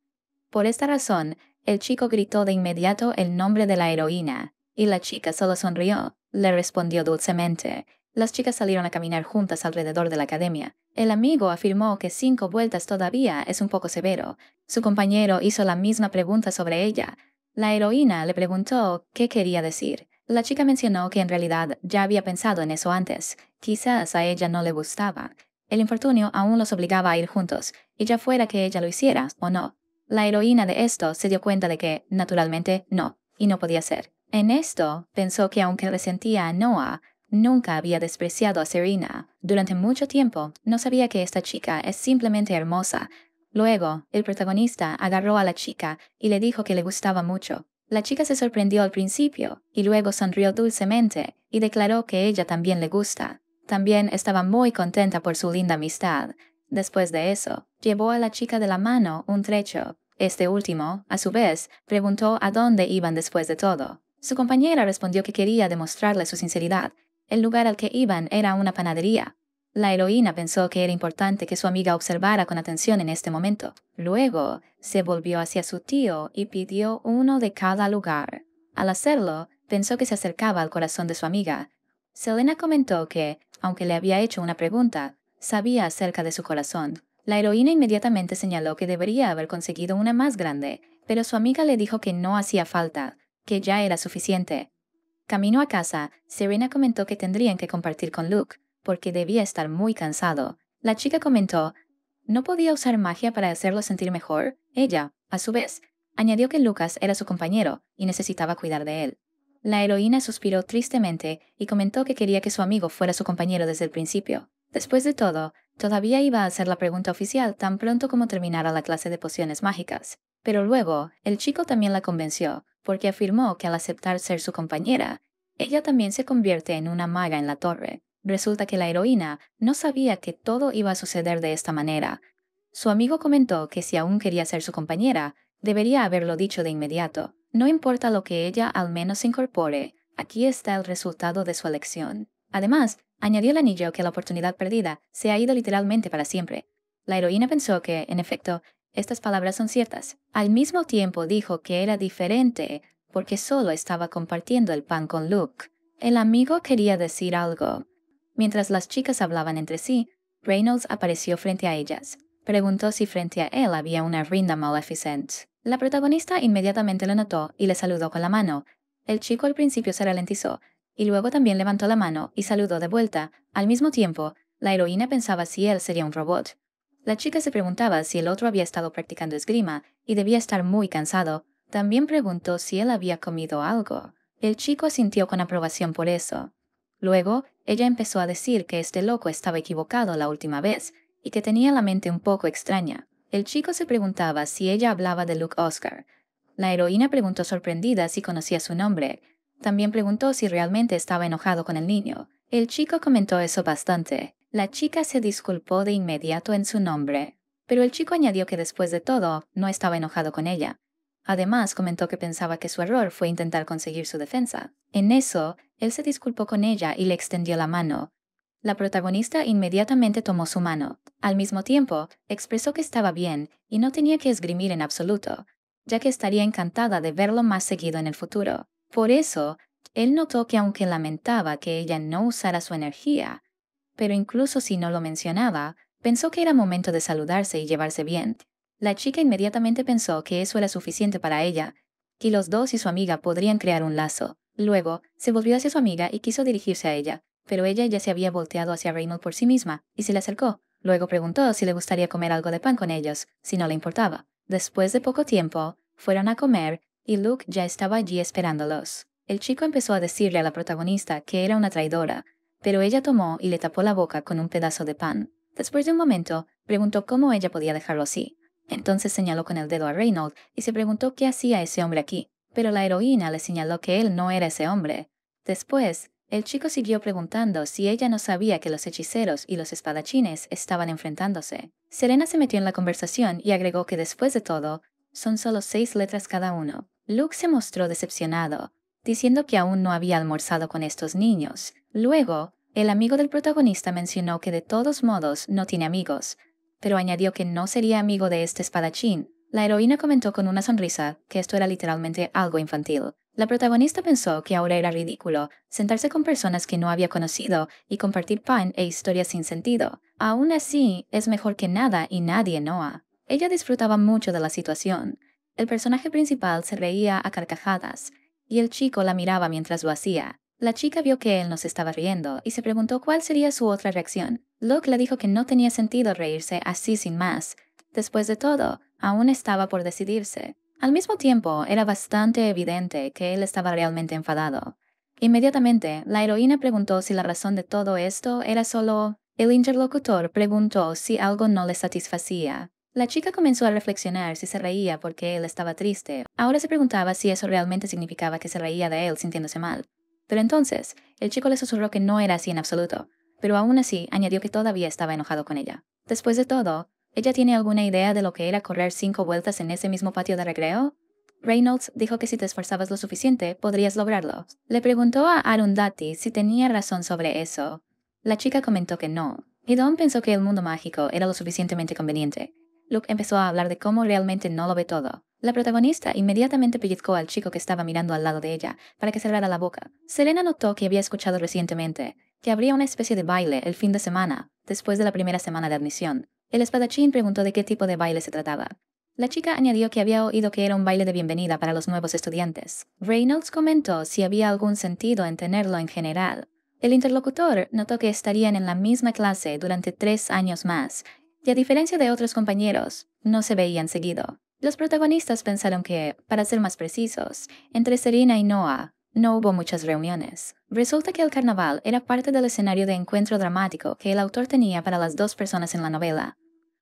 Por esta razón, el chico gritó de inmediato el nombre de la heroína, y la chica solo sonrió, le respondió dulcemente. Las chicas salieron a caminar juntas alrededor de la academia. El amigo afirmó que cinco vueltas todavía es un poco severo. Su compañero hizo la misma pregunta sobre ella. La heroína le preguntó qué quería decir. La chica mencionó que en realidad ya había pensado en eso antes. Quizás a ella no le gustaba. El infortunio aún los obligaba a ir juntos, y ya fuera que ella lo hiciera o no. La heroína de esto se dio cuenta de que, naturalmente, no, y no podía ser. En esto pensó que aunque resentía a Noah, nunca había despreciado a Serena. Durante mucho tiempo no sabía que esta chica es simplemente hermosa. Luego, el protagonista agarró a la chica y le dijo que le gustaba mucho. La chica se sorprendió al principio y luego sonrió dulcemente y declaró que ella también le gusta. También estaba muy contenta por su linda amistad. Después de eso, llevó a la chica de la mano un trecho. Este último, a su vez, preguntó a dónde iban después de todo. Su compañera respondió que quería demostrarle su sinceridad. El lugar al que iban era una panadería. La heroína pensó que era importante que su amiga observara con atención en este momento. Luego, se volvió hacia su tío y pidió uno de cada lugar. Al hacerlo, pensó que se acercaba al corazón de su amiga. Selena comentó que, aunque le había hecho una pregunta, sabía acerca de su corazón. La heroína inmediatamente señaló que debería haber conseguido una más grande, pero su amiga le dijo que no hacía falta, que ya era suficiente. Camino a casa, Serena comentó que tendrían que compartir con Luke, porque debía estar muy cansado. La chica comentó, no podía usar magia para hacerlo sentir mejor. Ella, a su vez, añadió que Lucas era su compañero y necesitaba cuidar de él. La heroína suspiró tristemente y comentó que quería que su amigo fuera su compañero desde el principio. Después de todo, todavía iba a hacer la pregunta oficial tan pronto como terminara la clase de pociones mágicas. Pero luego, el chico también la convenció, porque afirmó que al aceptar ser su compañera, ella también se convierte en una maga en la torre. Resulta que la heroína no sabía que todo iba a suceder de esta manera. Su amigo comentó que si aún quería ser su compañera, debería haberlo dicho de inmediato. No importa lo que ella al menos incorpore, aquí está el resultado de su elección. Además, añadió el anillo que la oportunidad perdida se ha ido literalmente para siempre. La heroína pensó que, en efecto, estas palabras son ciertas. Al mismo tiempo dijo que era diferente porque solo estaba compartiendo el pan con Luke. El amigo quería decir algo. Mientras las chicas hablaban entre sí, Reynolds apareció frente a ellas. Preguntó si frente a él había una Rinda Maleficent. La protagonista inmediatamente lo notó y le saludó con la mano. El chico al principio se ralentizó, y luego también levantó la mano y saludó de vuelta. Al mismo tiempo, la heroína pensaba si él sería un robot. La chica se preguntaba si el otro había estado practicando esgrima y debía estar muy cansado. También preguntó si él había comido algo. El chico sintió con aprobación por eso. Luego, ella empezó a decir que este loco estaba equivocado la última vez y que tenía la mente un poco extraña. El chico se preguntaba si ella hablaba de Luke Oscar. La heroína preguntó sorprendida si conocía su nombre. También preguntó si realmente estaba enojado con el niño. El chico comentó eso bastante. La chica se disculpó de inmediato en su nombre, pero el chico añadió que después de todo no estaba enojado con ella. Además, comentó que pensaba que su error fue intentar conseguir su defensa. En eso, él se disculpó con ella y le extendió la mano. La protagonista inmediatamente tomó su mano. Al mismo tiempo, expresó que estaba bien y no tenía que esgrimir en absoluto, ya que estaría encantada de verlo más seguido en el futuro. Por eso, él notó que aunque lamentaba que ella no usara su energía, pero incluso si no lo mencionaba, pensó que era momento de saludarse y llevarse bien. La chica inmediatamente pensó que eso era suficiente para ella, que los dos y su amiga podrían crear un lazo. Luego, se volvió hacia su amiga y quiso dirigirse a ella, pero ella ya se había volteado hacia Raymond por sí misma y se le acercó. Luego preguntó si le gustaría comer algo de pan con ellos, si no le importaba. Después de poco tiempo, fueron a comer y Luke ya estaba allí esperándolos. El chico empezó a decirle a la protagonista que era una traidora, pero ella tomó y le tapó la boca con un pedazo de pan. Después de un momento, preguntó cómo ella podía dejarlo así. Entonces señaló con el dedo a Reynolds y se preguntó qué hacía ese hombre aquí, pero la heroína le señaló que él no era ese hombre. Después, el chico siguió preguntando si ella no sabía que los hechiceros y los espadachines estaban enfrentándose. Serena se metió en la conversación y agregó que después de todo, son solo seis letras cada uno. Luke se mostró decepcionado, diciendo que aún no había almorzado con estos niños, Luego, el amigo del protagonista mencionó que de todos modos no tiene amigos, pero añadió que no sería amigo de este espadachín. La heroína comentó con una sonrisa que esto era literalmente algo infantil. La protagonista pensó que ahora era ridículo sentarse con personas que no había conocido y compartir pan e historias sin sentido. Aún así, es mejor que nada y nadie Noah. Ella disfrutaba mucho de la situación. El personaje principal se reía a carcajadas y el chico la miraba mientras lo hacía. La chica vio que él no se estaba riendo y se preguntó cuál sería su otra reacción. Locke le dijo que no tenía sentido reírse así sin más. Después de todo, aún estaba por decidirse. Al mismo tiempo, era bastante evidente que él estaba realmente enfadado. Inmediatamente, la heroína preguntó si la razón de todo esto era solo... El interlocutor preguntó si algo no le satisfacía. La chica comenzó a reflexionar si se reía porque él estaba triste. Ahora se preguntaba si eso realmente significaba que se reía de él sintiéndose mal. Pero entonces, el chico le susurró que no era así en absoluto, pero aún así añadió que todavía estaba enojado con ella. Después de todo, ¿ella tiene alguna idea de lo que era correr cinco vueltas en ese mismo patio de recreo? Reynolds dijo que si te esforzabas lo suficiente, podrías lograrlo. Le preguntó a Arundhati si tenía razón sobre eso. La chica comentó que no, y Don pensó que el mundo mágico era lo suficientemente conveniente. Luke empezó a hablar de cómo realmente no lo ve todo, la protagonista inmediatamente pellizcó al chico que estaba mirando al lado de ella para que cerrara la boca. Selena notó que había escuchado recientemente que habría una especie de baile el fin de semana, después de la primera semana de admisión. El espadachín preguntó de qué tipo de baile se trataba. La chica añadió que había oído que era un baile de bienvenida para los nuevos estudiantes. Reynolds comentó si había algún sentido en tenerlo en general. El interlocutor notó que estarían en la misma clase durante tres años más, y a diferencia de otros compañeros, no se veían seguido. Los protagonistas pensaron que, para ser más precisos, entre Serena y Noah no hubo muchas reuniones. Resulta que el carnaval era parte del escenario de encuentro dramático que el autor tenía para las dos personas en la novela.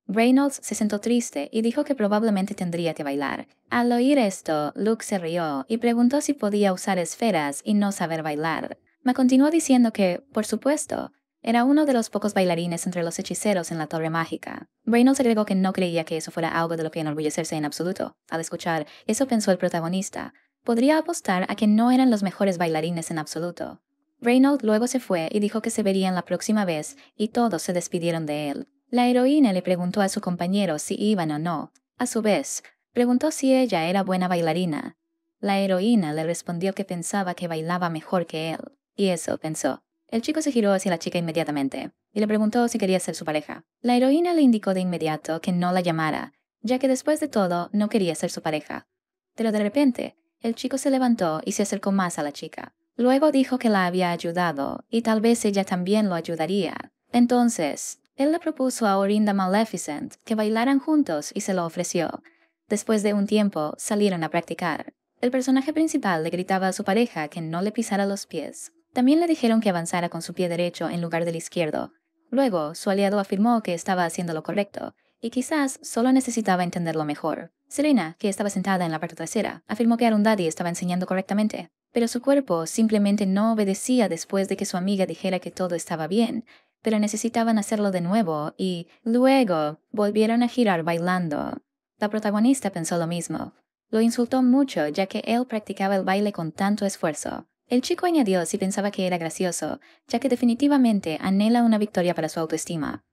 Reynolds se sentó triste y dijo que probablemente tendría que bailar. Al oír esto, Luke se rió y preguntó si podía usar esferas y no saber bailar. me continuó diciendo que, por supuesto, era uno de los pocos bailarines entre los hechiceros en la Torre Mágica. Reynolds agregó que no creía que eso fuera algo de lo que enorgullecerse en absoluto. Al escuchar, eso pensó el protagonista. Podría apostar a que no eran los mejores bailarines en absoluto. Reynolds luego se fue y dijo que se verían la próxima vez, y todos se despidieron de él. La heroína le preguntó a su compañero si iban o no. A su vez, preguntó si ella era buena bailarina. La heroína le respondió que pensaba que bailaba mejor que él, y eso pensó. El chico se giró hacia la chica inmediatamente y le preguntó si quería ser su pareja. La heroína le indicó de inmediato que no la llamara, ya que después de todo no quería ser su pareja. Pero de repente, el chico se levantó y se acercó más a la chica. Luego dijo que la había ayudado y tal vez ella también lo ayudaría. Entonces, él le propuso a Orinda Maleficent que bailaran juntos y se lo ofreció. Después de un tiempo, salieron a practicar. El personaje principal le gritaba a su pareja que no le pisara los pies, también le dijeron que avanzara con su pie derecho en lugar del izquierdo. Luego, su aliado afirmó que estaba haciendo lo correcto, y quizás solo necesitaba entenderlo mejor. Serena, que estaba sentada en la parte trasera, afirmó que Arundadi estaba enseñando correctamente, pero su cuerpo simplemente no obedecía después de que su amiga dijera que todo estaba bien, pero necesitaban hacerlo de nuevo y luego volvieron a girar bailando. La protagonista pensó lo mismo. Lo insultó mucho ya que él practicaba el baile con tanto esfuerzo. El chico añadió si pensaba que era gracioso, ya que definitivamente anhela una victoria para su autoestima,